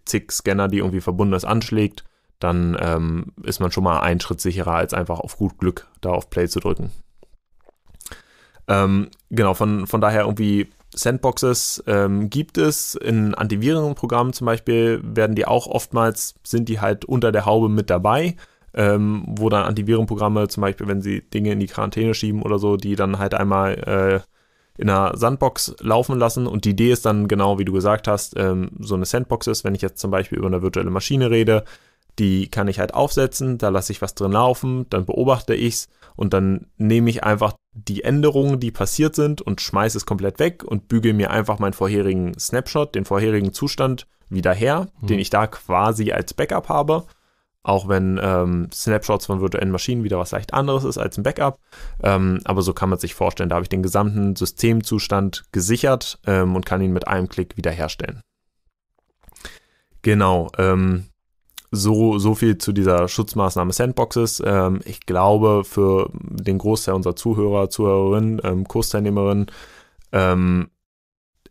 zig Scanner, die irgendwie verbunden ist, anschlägt, dann ähm, ist man schon mal einen Schritt sicherer, als einfach auf gut Glück da auf Play zu drücken. Ähm, genau, von, von daher irgendwie Sandboxes ähm, gibt es. In Antivirenprogrammen zum Beispiel werden die auch oftmals, sind die halt unter der Haube mit dabei, ähm, wo dann Antivirenprogramme zum Beispiel, wenn sie Dinge in die Quarantäne schieben oder so, die dann halt einmal äh, in einer Sandbox laufen lassen. Und die Idee ist dann genau, wie du gesagt hast, ähm, so eine Sandbox ist, wenn ich jetzt zum Beispiel über eine virtuelle Maschine rede, die kann ich halt aufsetzen, da lasse ich was drin laufen, dann beobachte ich es und dann nehme ich einfach die Änderungen, die passiert sind und schmeiße es komplett weg und büge mir einfach meinen vorherigen Snapshot, den vorherigen Zustand wieder her, mhm. den ich da quasi als Backup habe auch wenn ähm, Snapshots von virtuellen Maschinen wieder was leicht anderes ist als ein Backup. Ähm, aber so kann man sich vorstellen, da habe ich den gesamten Systemzustand gesichert ähm, und kann ihn mit einem Klick wiederherstellen. Genau. Ähm, so, so viel zu dieser Schutzmaßnahme Sandboxes. Ähm, ich glaube, für den Großteil unserer Zuhörer, Zuhörerinnen, ähm, Kursteilnehmerinnen, ähm,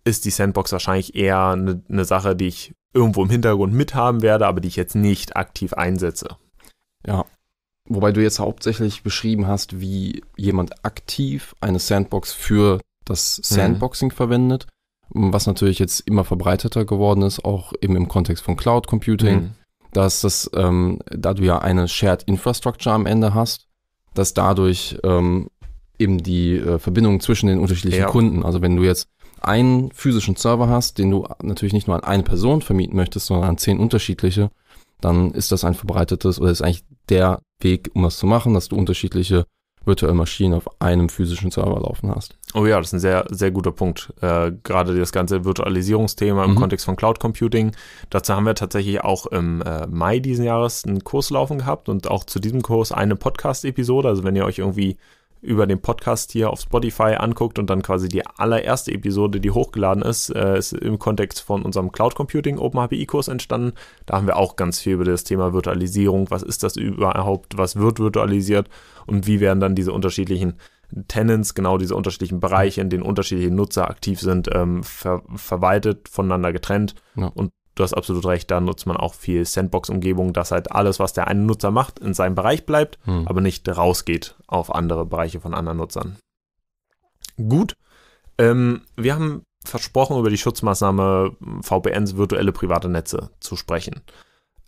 ist die Sandbox wahrscheinlich eher eine ne Sache, die ich irgendwo im Hintergrund mithaben werde, aber die ich jetzt nicht aktiv einsetze. Ja. Wobei du jetzt hauptsächlich beschrieben hast, wie jemand aktiv eine Sandbox für das mhm. Sandboxing mhm. verwendet, was natürlich jetzt immer verbreiteter geworden ist, auch eben im Kontext von Cloud Computing, mhm. dass das, ähm, da du ja eine Shared Infrastructure am Ende hast, dass dadurch ähm, eben die äh, Verbindung zwischen den unterschiedlichen ja. Kunden, also wenn du jetzt einen physischen Server hast, den du natürlich nicht nur an eine Person vermieten möchtest, sondern an zehn unterschiedliche, dann ist das ein verbreitetes oder ist eigentlich der Weg, um das zu machen, dass du unterschiedliche virtuelle Maschinen auf einem physischen Server laufen hast. Oh ja, das ist ein sehr, sehr guter Punkt. Äh, gerade das ganze Virtualisierungsthema im mhm. Kontext von Cloud Computing. Dazu haben wir tatsächlich auch im äh, Mai diesen Jahres einen Kurs laufen gehabt und auch zu diesem Kurs eine Podcast-Episode. Also wenn ihr euch irgendwie über den Podcast hier auf Spotify anguckt und dann quasi die allererste Episode, die hochgeladen ist, äh, ist im Kontext von unserem Cloud Computing Open HPI-Kurs entstanden. Da haben wir auch ganz viel über das Thema Virtualisierung. Was ist das überhaupt? Was wird virtualisiert? Und wie werden dann diese unterschiedlichen Tenants, genau diese unterschiedlichen Bereiche, in denen unterschiedliche Nutzer aktiv sind, ähm, ver verwaltet, voneinander getrennt. Ja. Und du hast absolut recht, da nutzt man auch viel Sandbox-Umgebung, dass halt alles, was der eine Nutzer macht, in seinem Bereich bleibt, hm. aber nicht rausgeht auf andere Bereiche von anderen Nutzern. Gut, ähm, wir haben versprochen, über die Schutzmaßnahme VPNs virtuelle private Netze zu sprechen.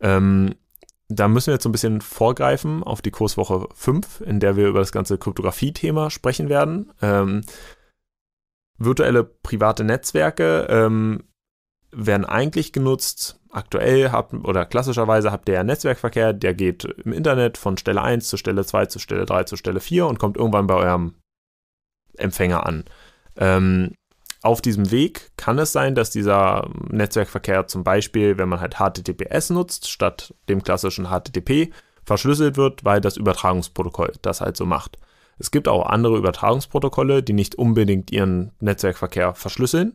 Ähm, da müssen wir jetzt so ein bisschen vorgreifen auf die Kurswoche 5, in der wir über das ganze Kryptographie-Thema sprechen werden. Ähm, virtuelle private Netzwerke ähm, werden eigentlich genutzt. Aktuell habt oder klassischerweise habt ihr ja Netzwerkverkehr, der geht im Internet von Stelle 1 zu Stelle 2 zu Stelle 3 zu Stelle 4 und kommt irgendwann bei eurem Empfänger an. Ähm, auf diesem Weg kann es sein, dass dieser Netzwerkverkehr zum Beispiel, wenn man halt HTTPS nutzt, statt dem klassischen HTTP, verschlüsselt wird, weil das Übertragungsprotokoll das halt so macht. Es gibt auch andere Übertragungsprotokolle, die nicht unbedingt ihren Netzwerkverkehr verschlüsseln,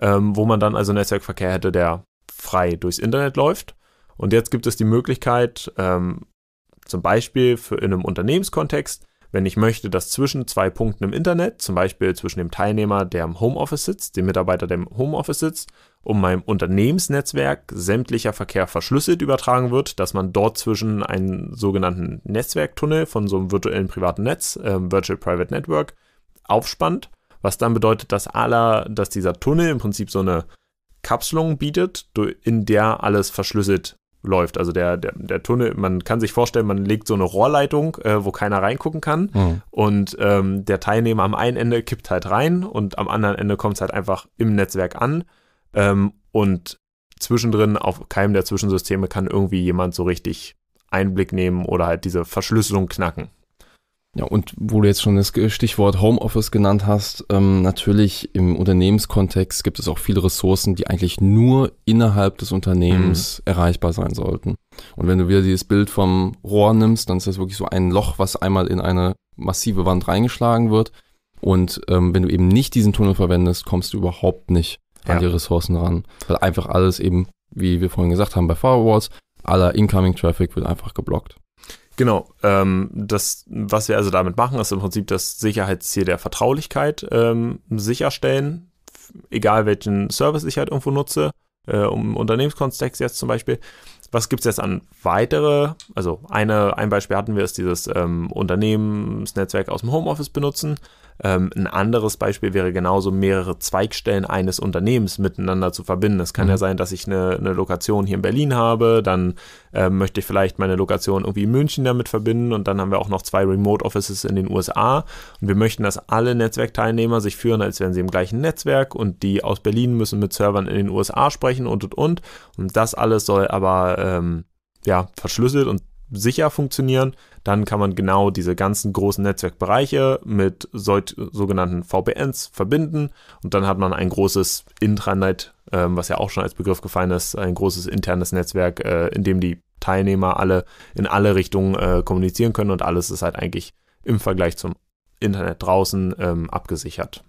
ähm, wo man dann also Netzwerkverkehr hätte, der frei durchs Internet läuft. Und jetzt gibt es die Möglichkeit, ähm, zum Beispiel für in einem Unternehmenskontext, wenn ich möchte, dass zwischen zwei Punkten im Internet, zum Beispiel zwischen dem Teilnehmer, der im Homeoffice sitzt, dem Mitarbeiter, der im Homeoffice sitzt, um meinem Unternehmensnetzwerk sämtlicher Verkehr verschlüsselt übertragen wird, dass man dort zwischen einen sogenannten Netzwerktunnel von so einem virtuellen privaten Netz, äh, Virtual Private Network, aufspannt was dann bedeutet, dass aller, dass dieser Tunnel im Prinzip so eine Kapselung bietet, in der alles verschlüsselt läuft. Also der, der, der Tunnel, man kann sich vorstellen, man legt so eine Rohrleitung, äh, wo keiner reingucken kann. Mhm. Und ähm, der Teilnehmer am einen Ende kippt halt rein und am anderen Ende kommt es halt einfach im Netzwerk an. Ähm, und zwischendrin, auf keinem der Zwischensysteme kann irgendwie jemand so richtig Einblick nehmen oder halt diese Verschlüsselung knacken. Ja, und wo du jetzt schon das Stichwort Homeoffice genannt hast, ähm, natürlich im Unternehmenskontext gibt es auch viele Ressourcen, die eigentlich nur innerhalb des Unternehmens mhm. erreichbar sein sollten. Und wenn du wieder dieses Bild vom Rohr nimmst, dann ist das wirklich so ein Loch, was einmal in eine massive Wand reingeschlagen wird. Und ähm, wenn du eben nicht diesen Tunnel verwendest, kommst du überhaupt nicht ja. an die Ressourcen ran. Weil einfach alles eben, wie wir vorhin gesagt haben, bei Firewalls, aller Incoming Traffic wird einfach geblockt. Genau. Ähm, das, was wir also damit machen, ist im Prinzip das Sicherheitsziel der Vertraulichkeit ähm, sicherstellen, egal welchen Service ich halt irgendwo nutze, äh, um Unternehmenskontext jetzt zum Beispiel. Was gibt's jetzt an weitere? Also eine, ein Beispiel hatten wir, ist dieses ähm, Unternehmensnetzwerk aus dem Homeoffice benutzen. Ähm, ein anderes Beispiel wäre genauso, mehrere Zweigstellen eines Unternehmens miteinander zu verbinden. Es kann mhm. ja sein, dass ich eine, eine, Lokation hier in Berlin habe, dann äh, möchte ich vielleicht meine Lokation irgendwie in München damit verbinden und dann haben wir auch noch zwei Remote Offices in den USA und wir möchten, dass alle Netzwerkteilnehmer sich führen, als wären sie im gleichen Netzwerk und die aus Berlin müssen mit Servern in den USA sprechen und und und. Und das alles soll aber ähm, ja verschlüsselt und sicher funktionieren, dann kann man genau diese ganzen großen Netzwerkbereiche mit sogenannten VPNs verbinden und dann hat man ein großes Intranet, ähm, was ja auch schon als Begriff gefallen ist, ein großes internes Netzwerk, äh, in dem die Teilnehmer alle in alle Richtungen äh, kommunizieren können und alles ist halt eigentlich im Vergleich zum Internet draußen ähm, abgesichert.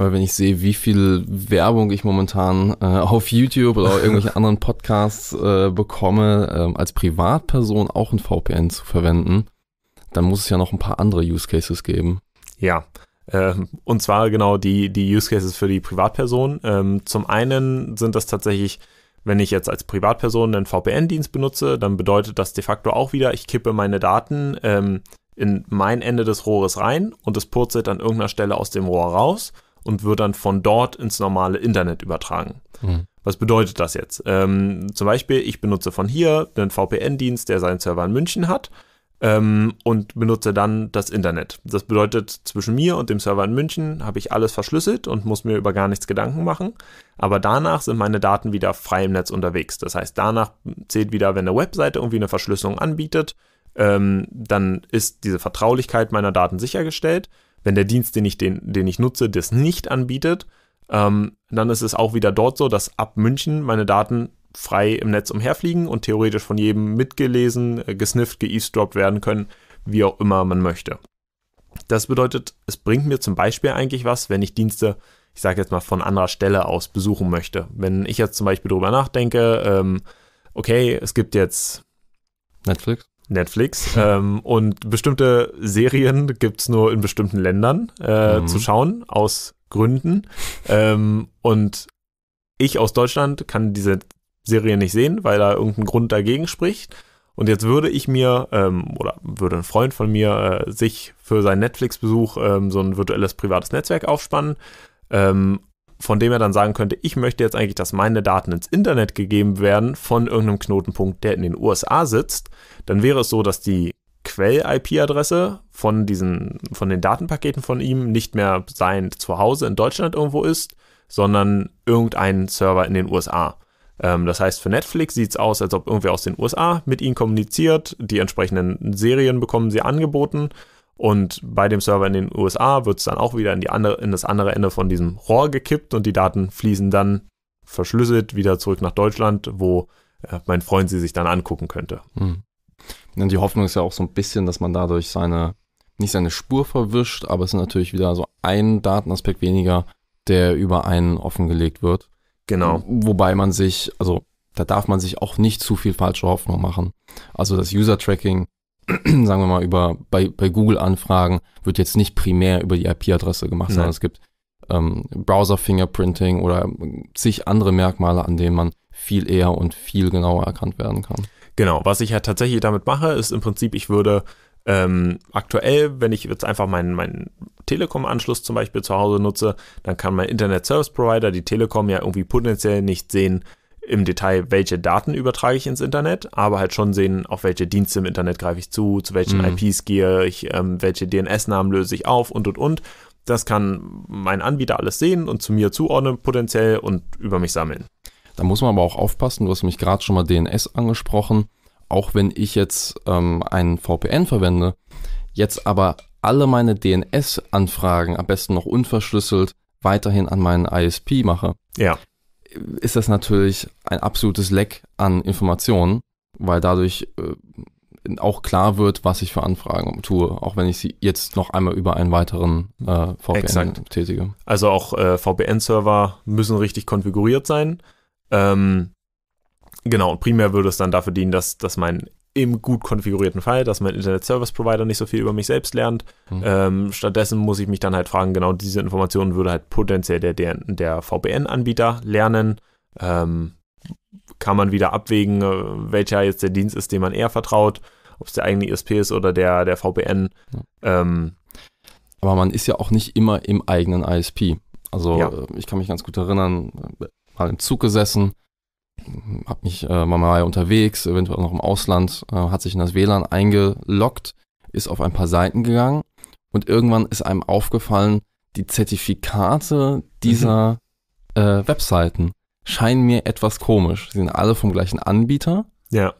Weil wenn ich sehe, wie viel Werbung ich momentan äh, auf YouTube oder auf irgendwelchen anderen Podcasts äh, bekomme, äh, als Privatperson auch ein VPN zu verwenden, dann muss es ja noch ein paar andere Use Cases geben. Ja. Ähm, und zwar genau die, die Use Cases für die Privatperson. Ähm, zum einen sind das tatsächlich wenn ich jetzt als Privatperson einen VPN-Dienst benutze, dann bedeutet das de facto auch wieder, ich kippe meine Daten ähm, in mein Ende des Rohres rein und es purzelt an irgendeiner Stelle aus dem Rohr raus und wird dann von dort ins normale Internet übertragen. Mhm. Was bedeutet das jetzt? Ähm, zum Beispiel, ich benutze von hier einen VPN-Dienst, der seinen Server in München hat ähm, und benutze dann das Internet. Das bedeutet, zwischen mir und dem Server in München habe ich alles verschlüsselt und muss mir über gar nichts Gedanken machen. Aber danach sind meine Daten wieder frei im Netz unterwegs. Das heißt, danach zählt wieder, wenn eine Webseite irgendwie eine Verschlüsselung anbietet, ähm, dann ist diese Vertraulichkeit meiner Daten sichergestellt. Wenn der Dienst, den ich, den, den ich nutze, das nicht anbietet, ähm, dann ist es auch wieder dort so, dass ab München meine Daten frei im Netz umherfliegen und theoretisch von jedem mitgelesen, äh, gesnifft, geeavesdroppt werden können, wie auch immer man möchte. Das bedeutet, es bringt mir zum Beispiel eigentlich was, wenn ich Dienste, ich sage jetzt mal, von anderer Stelle aus besuchen möchte. Wenn ich jetzt zum Beispiel darüber nachdenke, ähm, okay, es gibt jetzt Netflix. Netflix. ähm, und bestimmte Serien gibt es nur in bestimmten Ländern äh, mhm. zu schauen, aus Gründen. Ähm, und ich aus Deutschland kann diese Serie nicht sehen, weil da irgendein Grund dagegen spricht. Und jetzt würde ich mir ähm, oder würde ein Freund von mir äh, sich für seinen Netflix-Besuch ähm, so ein virtuelles privates Netzwerk aufspannen. Ähm, von dem er dann sagen könnte, ich möchte jetzt eigentlich, dass meine Daten ins Internet gegeben werden von irgendeinem Knotenpunkt, der in den USA sitzt, dann wäre es so, dass die Quell-IP-Adresse von diesen, von den Datenpaketen von ihm nicht mehr sein Zuhause in Deutschland irgendwo ist, sondern irgendein Server in den USA. Ähm, das heißt, für Netflix sieht es aus, als ob irgendwer aus den USA mit ihnen kommuniziert, die entsprechenden Serien bekommen sie angeboten und bei dem Server in den USA wird es dann auch wieder in, die andere, in das andere Ende von diesem Rohr gekippt und die Daten fließen dann verschlüsselt wieder zurück nach Deutschland, wo äh, mein Freund sie sich dann angucken könnte. Mhm. Und die Hoffnung ist ja auch so ein bisschen, dass man dadurch seine, nicht seine Spur verwischt, aber es ist natürlich wieder so ein Datenaspekt weniger, der über einen offengelegt wird. Genau. Wobei man sich, also da darf man sich auch nicht zu viel falsche Hoffnung machen. Also das User-Tracking sagen wir mal, über bei, bei Google-Anfragen wird jetzt nicht primär über die IP-Adresse gemacht, Nein. sondern es gibt ähm, Browser-Fingerprinting oder ähm, zig andere Merkmale, an denen man viel eher und viel genauer erkannt werden kann. Genau, was ich ja halt tatsächlich damit mache, ist im Prinzip, ich würde ähm, aktuell, wenn ich jetzt einfach meinen, meinen Telekom-Anschluss zum Beispiel zu Hause nutze, dann kann mein Internet Service Provider, die Telekom, ja irgendwie potenziell nicht sehen, im Detail, welche Daten übertrage ich ins Internet, aber halt schon sehen, auf welche Dienste im Internet greife ich zu, zu welchen mhm. IPs gehe ich, ähm, welche DNS-Namen löse ich auf und und und. Das kann mein Anbieter alles sehen und zu mir zuordnen potenziell und über mich sammeln. Da muss man aber auch aufpassen, du hast mich gerade schon mal DNS angesprochen. Auch wenn ich jetzt ähm, einen VPN verwende, jetzt aber alle meine DNS-Anfragen, am besten noch unverschlüsselt, weiterhin an meinen ISP mache, ja ist das natürlich ein absolutes Leck an Informationen, weil dadurch äh, auch klar wird, was ich für Anfragen tue, auch wenn ich sie jetzt noch einmal über einen weiteren äh, VPN Exakt. tätige. Also auch äh, VPN-Server müssen richtig konfiguriert sein. Ähm, genau, und primär würde es dann dafür dienen, dass, dass mein im gut konfigurierten Fall, dass mein Internet Service Provider nicht so viel über mich selbst lernt. Mhm. Ähm, stattdessen muss ich mich dann halt fragen, genau diese Informationen würde halt potenziell der, der, der VPN-Anbieter lernen. Ähm, kann man wieder abwägen, äh, welcher jetzt der Dienst ist, dem man eher vertraut, ob es der eigene ISP ist oder der, der VPN. Mhm. Ähm, Aber man ist ja auch nicht immer im eigenen ISP. Also ja. Äh, ich kann mich ganz gut erinnern, äh, mal im Zug gesessen, habe mich äh, mal unterwegs, eventuell noch im Ausland, äh, hat sich in das WLAN eingeloggt, ist auf ein paar Seiten gegangen und irgendwann ist einem aufgefallen, die Zertifikate dieser mhm. äh, Webseiten scheinen mir etwas komisch. Sie sind alle vom gleichen Anbieter. Ja.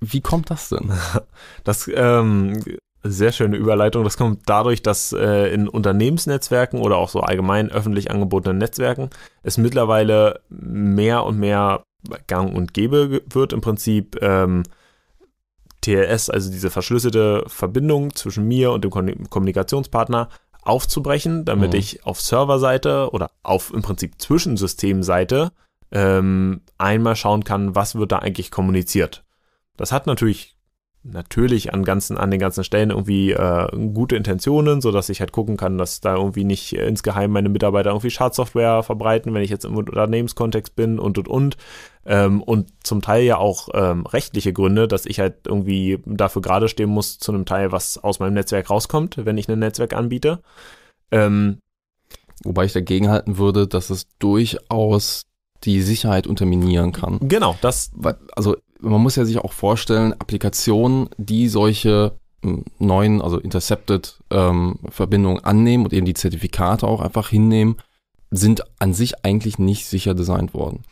Wie kommt das denn? Das ähm, sehr schöne Überleitung. Das kommt dadurch, dass äh, in Unternehmensnetzwerken oder auch so allgemein öffentlich angebotenen Netzwerken es mittlerweile mehr und mehr gang und gäbe wird, im Prinzip ähm, TLS, also diese verschlüsselte Verbindung zwischen mir und dem Kon Kommunikationspartner, aufzubrechen, damit mhm. ich auf Serverseite oder auf im Prinzip Zwischensystemseite ähm, einmal schauen kann, was wird da eigentlich kommuniziert. Das hat natürlich natürlich an, ganzen, an den ganzen Stellen irgendwie äh, gute Intentionen, sodass ich halt gucken kann, dass da irgendwie nicht insgeheim meine Mitarbeiter irgendwie Schadsoftware verbreiten, wenn ich jetzt im Unternehmenskontext bin und und und. Ähm, und zum Teil ja auch ähm, rechtliche Gründe, dass ich halt irgendwie dafür gerade stehen muss, zu einem Teil, was aus meinem Netzwerk rauskommt, wenn ich ein Netzwerk anbiete. Ähm, Wobei ich dagegen halten würde, dass es durchaus die Sicherheit unterminieren kann. Genau, das. also man muss ja sich auch vorstellen, Applikationen, die solche hm, neuen, also Intercepted ähm, Verbindungen annehmen und eben die Zertifikate auch einfach hinnehmen, sind an sich eigentlich nicht sicher designt worden.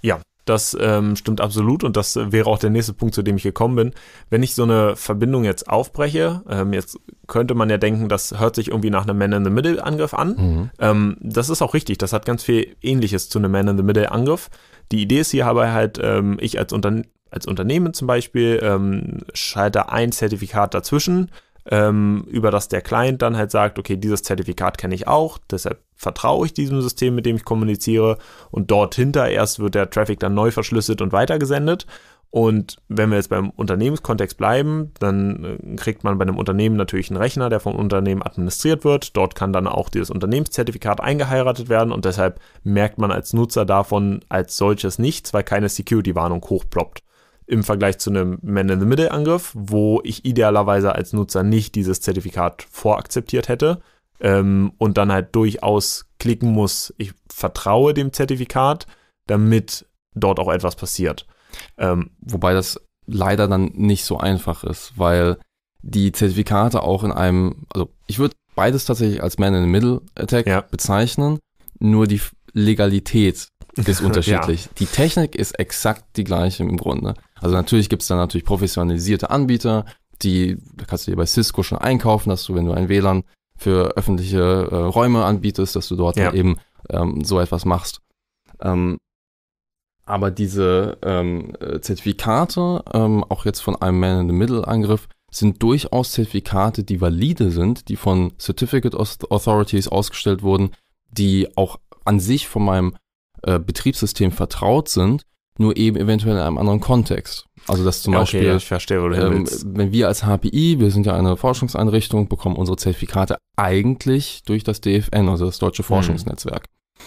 Ja, das ähm, stimmt absolut und das wäre auch der nächste Punkt, zu dem ich gekommen bin. Wenn ich so eine Verbindung jetzt aufbreche, ähm, jetzt könnte man ja denken, das hört sich irgendwie nach einem Man-in-the-Middle-Angriff an. Mhm. Ähm, das ist auch richtig, das hat ganz viel Ähnliches zu einem Man-in-the-Middle-Angriff. Die Idee ist hier aber halt, ähm, ich als Unternehmen als Unternehmen zum Beispiel ähm, schalte ein Zertifikat dazwischen, ähm, über das der Client dann halt sagt, okay, dieses Zertifikat kenne ich auch, deshalb vertraue ich diesem System, mit dem ich kommuniziere und dort hinter erst wird der Traffic dann neu verschlüsselt und weitergesendet. Und wenn wir jetzt beim Unternehmenskontext bleiben, dann äh, kriegt man bei einem Unternehmen natürlich einen Rechner, der vom Unternehmen administriert wird. Dort kann dann auch dieses Unternehmenszertifikat eingeheiratet werden und deshalb merkt man als Nutzer davon als solches nichts, weil keine Security-Warnung hochploppt im Vergleich zu einem Man-in-the-Middle-Angriff, wo ich idealerweise als Nutzer nicht dieses Zertifikat vorakzeptiert hätte ähm, und dann halt durchaus klicken muss, ich vertraue dem Zertifikat, damit dort auch etwas passiert. Ähm, Wobei das leider dann nicht so einfach ist, weil die Zertifikate auch in einem, also ich würde beides tatsächlich als Man-in-the-Middle-Attack ja. bezeichnen, nur die Legalität ist unterschiedlich. ja. Die Technik ist exakt die gleiche im Grunde. Also natürlich gibt es da natürlich professionalisierte Anbieter, die, da kannst du dir bei Cisco schon einkaufen, dass du, wenn du ein WLAN für öffentliche äh, Räume anbietest, dass du dort ja. eben ähm, so etwas machst. Ähm, aber diese ähm, äh, Zertifikate, ähm, auch jetzt von einem Man-in-the-Middle-Angriff, sind durchaus Zertifikate, die valide sind, die von Certificate Authorities ausgestellt wurden, die auch an sich von meinem äh, Betriebssystem vertraut sind nur eben eventuell in einem anderen Kontext. Also das zum okay, Beispiel, ja, ich verstehe, wo du ähm, wenn wir als HPI, wir sind ja eine Forschungseinrichtung, bekommen unsere Zertifikate eigentlich durch das DFN, also das Deutsche mhm. Forschungsnetzwerk. Mhm.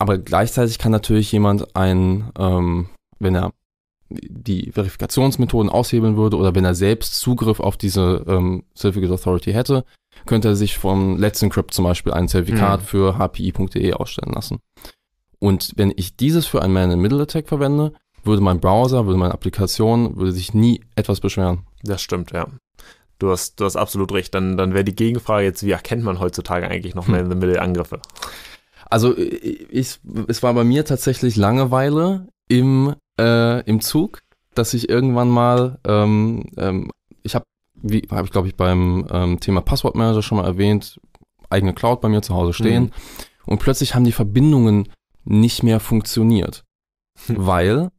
Aber gleichzeitig kann natürlich jemand ein, ähm, wenn er die Verifikationsmethoden aushebeln würde oder wenn er selbst Zugriff auf diese ähm, Certificate Authority hätte, könnte er sich von Let's Encrypt zum Beispiel ein Zertifikat mhm. für hpi.de ausstellen lassen. Und wenn ich dieses für einen Man-in-Middle-Attack verwende, würde mein Browser, würde meine Applikation, würde sich nie etwas beschweren. Das stimmt, ja. Du hast, du hast absolut recht. Dann, dann wäre die Gegenfrage jetzt, wie erkennt man heutzutage eigentlich noch hm. Man-in-the-Middle-Angriffe? Also äh, ich, es war bei mir tatsächlich Langeweile im, äh, im Zug, dass ich irgendwann mal, ähm, ähm, ich habe, wie habe ich glaube ich beim ähm, Thema Passwortmanager schon mal erwähnt, eigene Cloud bei mir zu Hause stehen mhm. und plötzlich haben die Verbindungen nicht mehr funktioniert. Hm. Weil,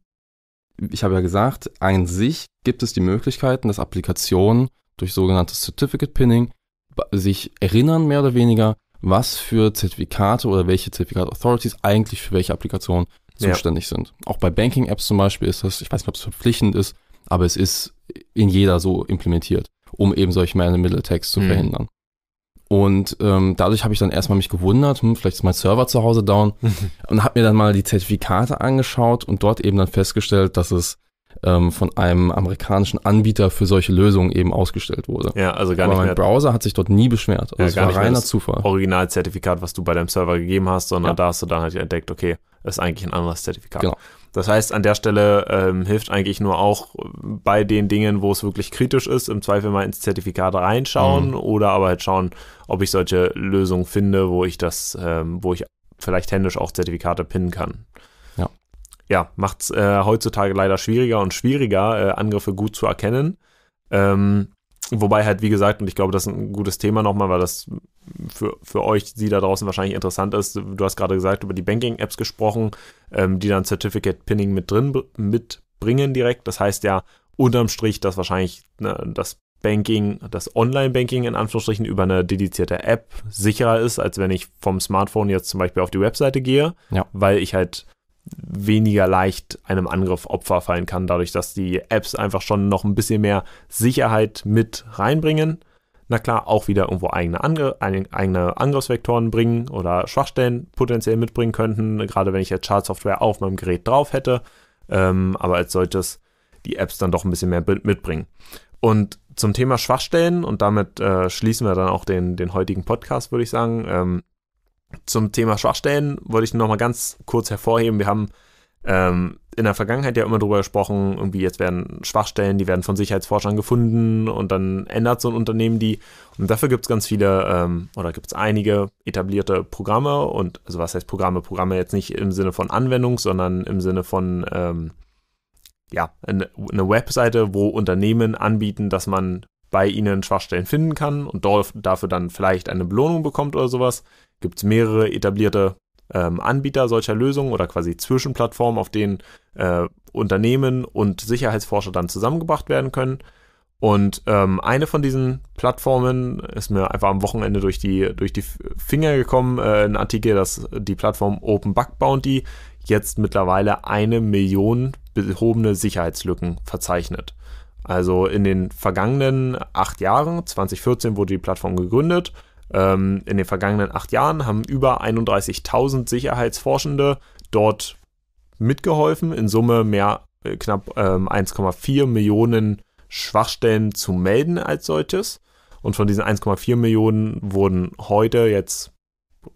ich habe ja gesagt, an sich gibt es die Möglichkeiten, dass Applikationen durch sogenanntes Certificate Pinning sich erinnern, mehr oder weniger, was für Zertifikate oder welche Zertifikat Authorities eigentlich für welche Applikation zuständig ja. sind. Auch bei Banking-Apps zum Beispiel ist das, ich weiß nicht, ob es verpflichtend ist, aber es ist in jeder so implementiert, um eben solche Man-in-the-Middle-Attacks zu mhm. verhindern. Und ähm, dadurch habe ich dann erstmal mich gewundert, hm, vielleicht ist mein Server zu Hause down und habe mir dann mal die Zertifikate angeschaut und dort eben dann festgestellt, dass es ähm, von einem amerikanischen Anbieter für solche Lösungen eben ausgestellt wurde. Ja, also gar Aber nicht mein mehr. Mein Browser hat sich dort nie beschwert. Also ja, es gar war nicht reiner Zufall. Originalzertifikat, was du bei deinem Server gegeben hast, sondern ja. da hast du dann halt entdeckt, okay, ist eigentlich ein anderes Zertifikat. Genau. Das heißt, an der Stelle ähm, hilft eigentlich nur auch bei den Dingen, wo es wirklich kritisch ist, im Zweifel mal ins Zertifikat reinschauen mhm. oder aber halt schauen, ob ich solche Lösungen finde, wo ich das, ähm, wo ich vielleicht händisch auch Zertifikate pinnen kann. Ja, ja macht es äh, heutzutage leider schwieriger und schwieriger, äh, Angriffe gut zu erkennen. Ähm, Wobei halt, wie gesagt, und ich glaube, das ist ein gutes Thema nochmal, weil das für, für euch, die da draußen wahrscheinlich interessant ist. Du hast gerade gesagt, über die Banking-Apps gesprochen, ähm, die dann Certificate Pinning mit drin mitbringen direkt. Das heißt ja unterm Strich, dass wahrscheinlich ne, das Banking, das Online-Banking in Anführungsstrichen über eine dedizierte App sicherer ist, als wenn ich vom Smartphone jetzt zum Beispiel auf die Webseite gehe, ja. weil ich halt weniger leicht einem Angriff Opfer fallen kann, dadurch, dass die Apps einfach schon noch ein bisschen mehr Sicherheit mit reinbringen. Na klar, auch wieder irgendwo eigene, Angr eigene Angriffsvektoren bringen oder Schwachstellen potenziell mitbringen könnten, gerade wenn ich jetzt Schadsoftware auf meinem Gerät drauf hätte. Ähm, aber als solches die Apps dann doch ein bisschen mehr mitbringen. Und zum Thema Schwachstellen, und damit äh, schließen wir dann auch den, den heutigen Podcast, würde ich sagen, ähm, zum Thema Schwachstellen wollte ich nochmal ganz kurz hervorheben. Wir haben ähm, in der Vergangenheit ja immer drüber gesprochen, irgendwie jetzt werden Schwachstellen, die werden von Sicherheitsforschern gefunden und dann ändert so ein Unternehmen die. Und dafür gibt es ganz viele ähm, oder gibt es einige etablierte Programme und also was heißt Programme? Programme jetzt nicht im Sinne von Anwendung, sondern im Sinne von ähm, ja, eine, eine Webseite, wo Unternehmen anbieten, dass man bei ihnen Schwachstellen finden kann und dafür dann vielleicht eine Belohnung bekommt oder sowas gibt es mehrere etablierte ähm, Anbieter solcher Lösungen oder quasi Zwischenplattformen, auf denen äh, Unternehmen und Sicherheitsforscher dann zusammengebracht werden können. Und ähm, eine von diesen Plattformen ist mir einfach am Wochenende durch die, durch die Finger gekommen, äh, ein Artikel, dass die Plattform Open Bug Bounty jetzt mittlerweile eine Million behobene Sicherheitslücken verzeichnet. Also in den vergangenen acht Jahren, 2014 wurde die Plattform gegründet, ähm, in den vergangenen acht Jahren haben über 31.000 Sicherheitsforschende dort mitgeholfen. In Summe mehr äh, knapp ähm, 1,4 Millionen Schwachstellen zu melden als solches. Und von diesen 1,4 Millionen wurden heute jetzt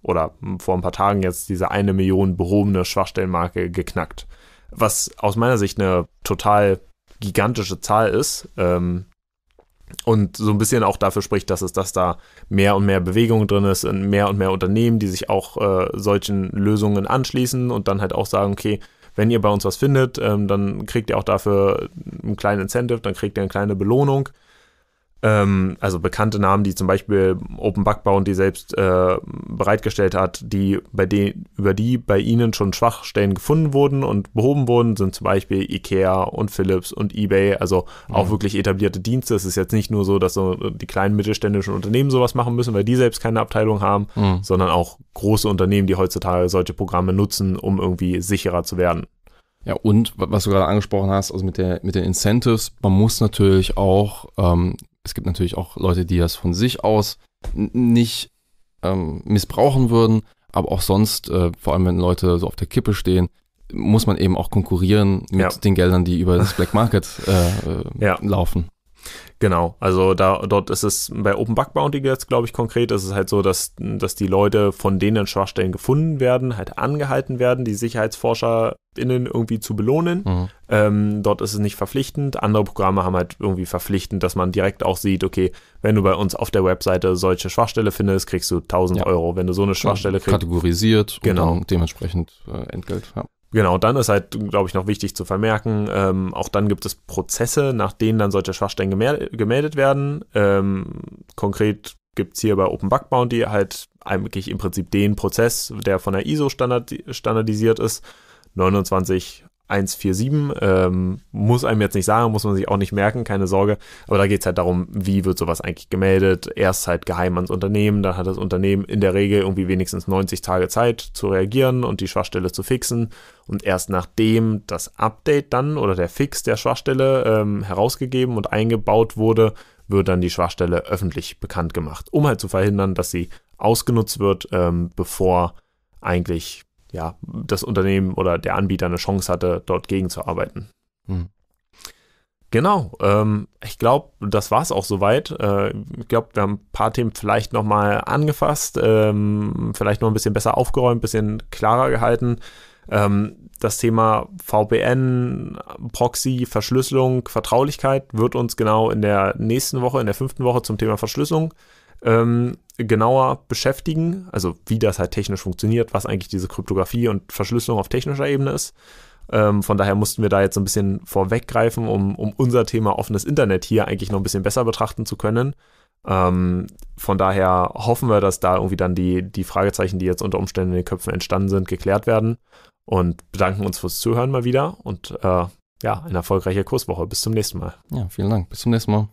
oder vor ein paar Tagen jetzt diese eine Million behobene Schwachstellenmarke geknackt. Was aus meiner Sicht eine total gigantische Zahl ist. Ähm, und so ein bisschen auch dafür spricht, dass es, dass da mehr und mehr Bewegung drin ist, mehr und mehr Unternehmen, die sich auch äh, solchen Lösungen anschließen und dann halt auch sagen, okay, wenn ihr bei uns was findet, ähm, dann kriegt ihr auch dafür einen kleinen Incentive, dann kriegt ihr eine kleine Belohnung ähm, also bekannte Namen, die zum Beispiel Open Backbound, die selbst äh, bereitgestellt hat, die bei den, über die bei ihnen schon Schwachstellen gefunden wurden und behoben wurden, sind zum Beispiel IKEA und Philips und eBay, also mhm. auch wirklich etablierte Dienste. Es ist jetzt nicht nur so, dass so die kleinen mittelständischen Unternehmen sowas machen müssen, weil die selbst keine Abteilung haben, mhm. sondern auch große Unternehmen, die heutzutage solche Programme nutzen, um irgendwie sicherer zu werden. Ja, und was du gerade angesprochen hast, also mit, der, mit den Incentives, man muss natürlich auch, ähm, es gibt natürlich auch Leute, die das von sich aus nicht ähm, missbrauchen würden, aber auch sonst, äh, vor allem wenn Leute so auf der Kippe stehen, muss man eben auch konkurrieren mit ja. den Geldern, die über das Black Market äh, ja. laufen. Genau, also da dort ist es bei Open Bug Bounty jetzt, glaube ich, konkret, ist es halt so, dass, dass die Leute, von denen Schwachstellen gefunden werden, halt angehalten werden, die SicherheitsforscherInnen irgendwie zu belohnen. Mhm. Ähm, dort ist es nicht verpflichtend. Andere Programme haben halt irgendwie verpflichtend, dass man direkt auch sieht, okay, wenn du bei uns auf der Webseite solche Schwachstelle findest, kriegst du 1000 ja. Euro. Wenn du so eine Schwachstelle kriegst. Kategorisiert genau. und dann dementsprechend äh, Entgelt. Ja. Genau, dann ist halt, glaube ich, noch wichtig zu vermerken, ähm, auch dann gibt es Prozesse, nach denen dann solche Schwachstellen gemeldet werden. Ähm, konkret gibt es hier bei Open Bug Bounty halt eigentlich im Prinzip den Prozess, der von der ISO standard standardisiert ist, 29 147. Ähm, muss einem jetzt nicht sagen, muss man sich auch nicht merken, keine Sorge. Aber da geht es halt darum, wie wird sowas eigentlich gemeldet. Erst halt geheim ans Unternehmen, dann hat das Unternehmen in der Regel irgendwie wenigstens 90 Tage Zeit zu reagieren und die Schwachstelle zu fixen. Und erst nachdem das Update dann oder der Fix der Schwachstelle ähm, herausgegeben und eingebaut wurde, wird dann die Schwachstelle öffentlich bekannt gemacht, um halt zu verhindern, dass sie ausgenutzt wird, ähm, bevor eigentlich ja, das Unternehmen oder der Anbieter eine Chance hatte, dort gegenzuarbeiten. Mhm. Genau, ähm, ich glaube, das war es auch soweit. Äh, ich glaube, wir haben ein paar Themen vielleicht nochmal angefasst, ähm, vielleicht noch ein bisschen besser aufgeräumt, ein bisschen klarer gehalten. Ähm, das Thema VPN, Proxy, Verschlüsselung, Vertraulichkeit wird uns genau in der nächsten Woche, in der fünften Woche zum Thema Verschlüsselung ähm, genauer beschäftigen, also wie das halt technisch funktioniert, was eigentlich diese Kryptographie und Verschlüsselung auf technischer Ebene ist. Ähm, von daher mussten wir da jetzt so ein bisschen vorweggreifen, um, um unser Thema offenes Internet hier eigentlich noch ein bisschen besser betrachten zu können. Ähm, von daher hoffen wir, dass da irgendwie dann die, die Fragezeichen, die jetzt unter Umständen in den Köpfen entstanden sind, geklärt werden und bedanken uns fürs Zuhören mal wieder und äh, ja, eine erfolgreiche Kurswoche. Bis zum nächsten Mal. Ja, vielen Dank. Bis zum nächsten Mal.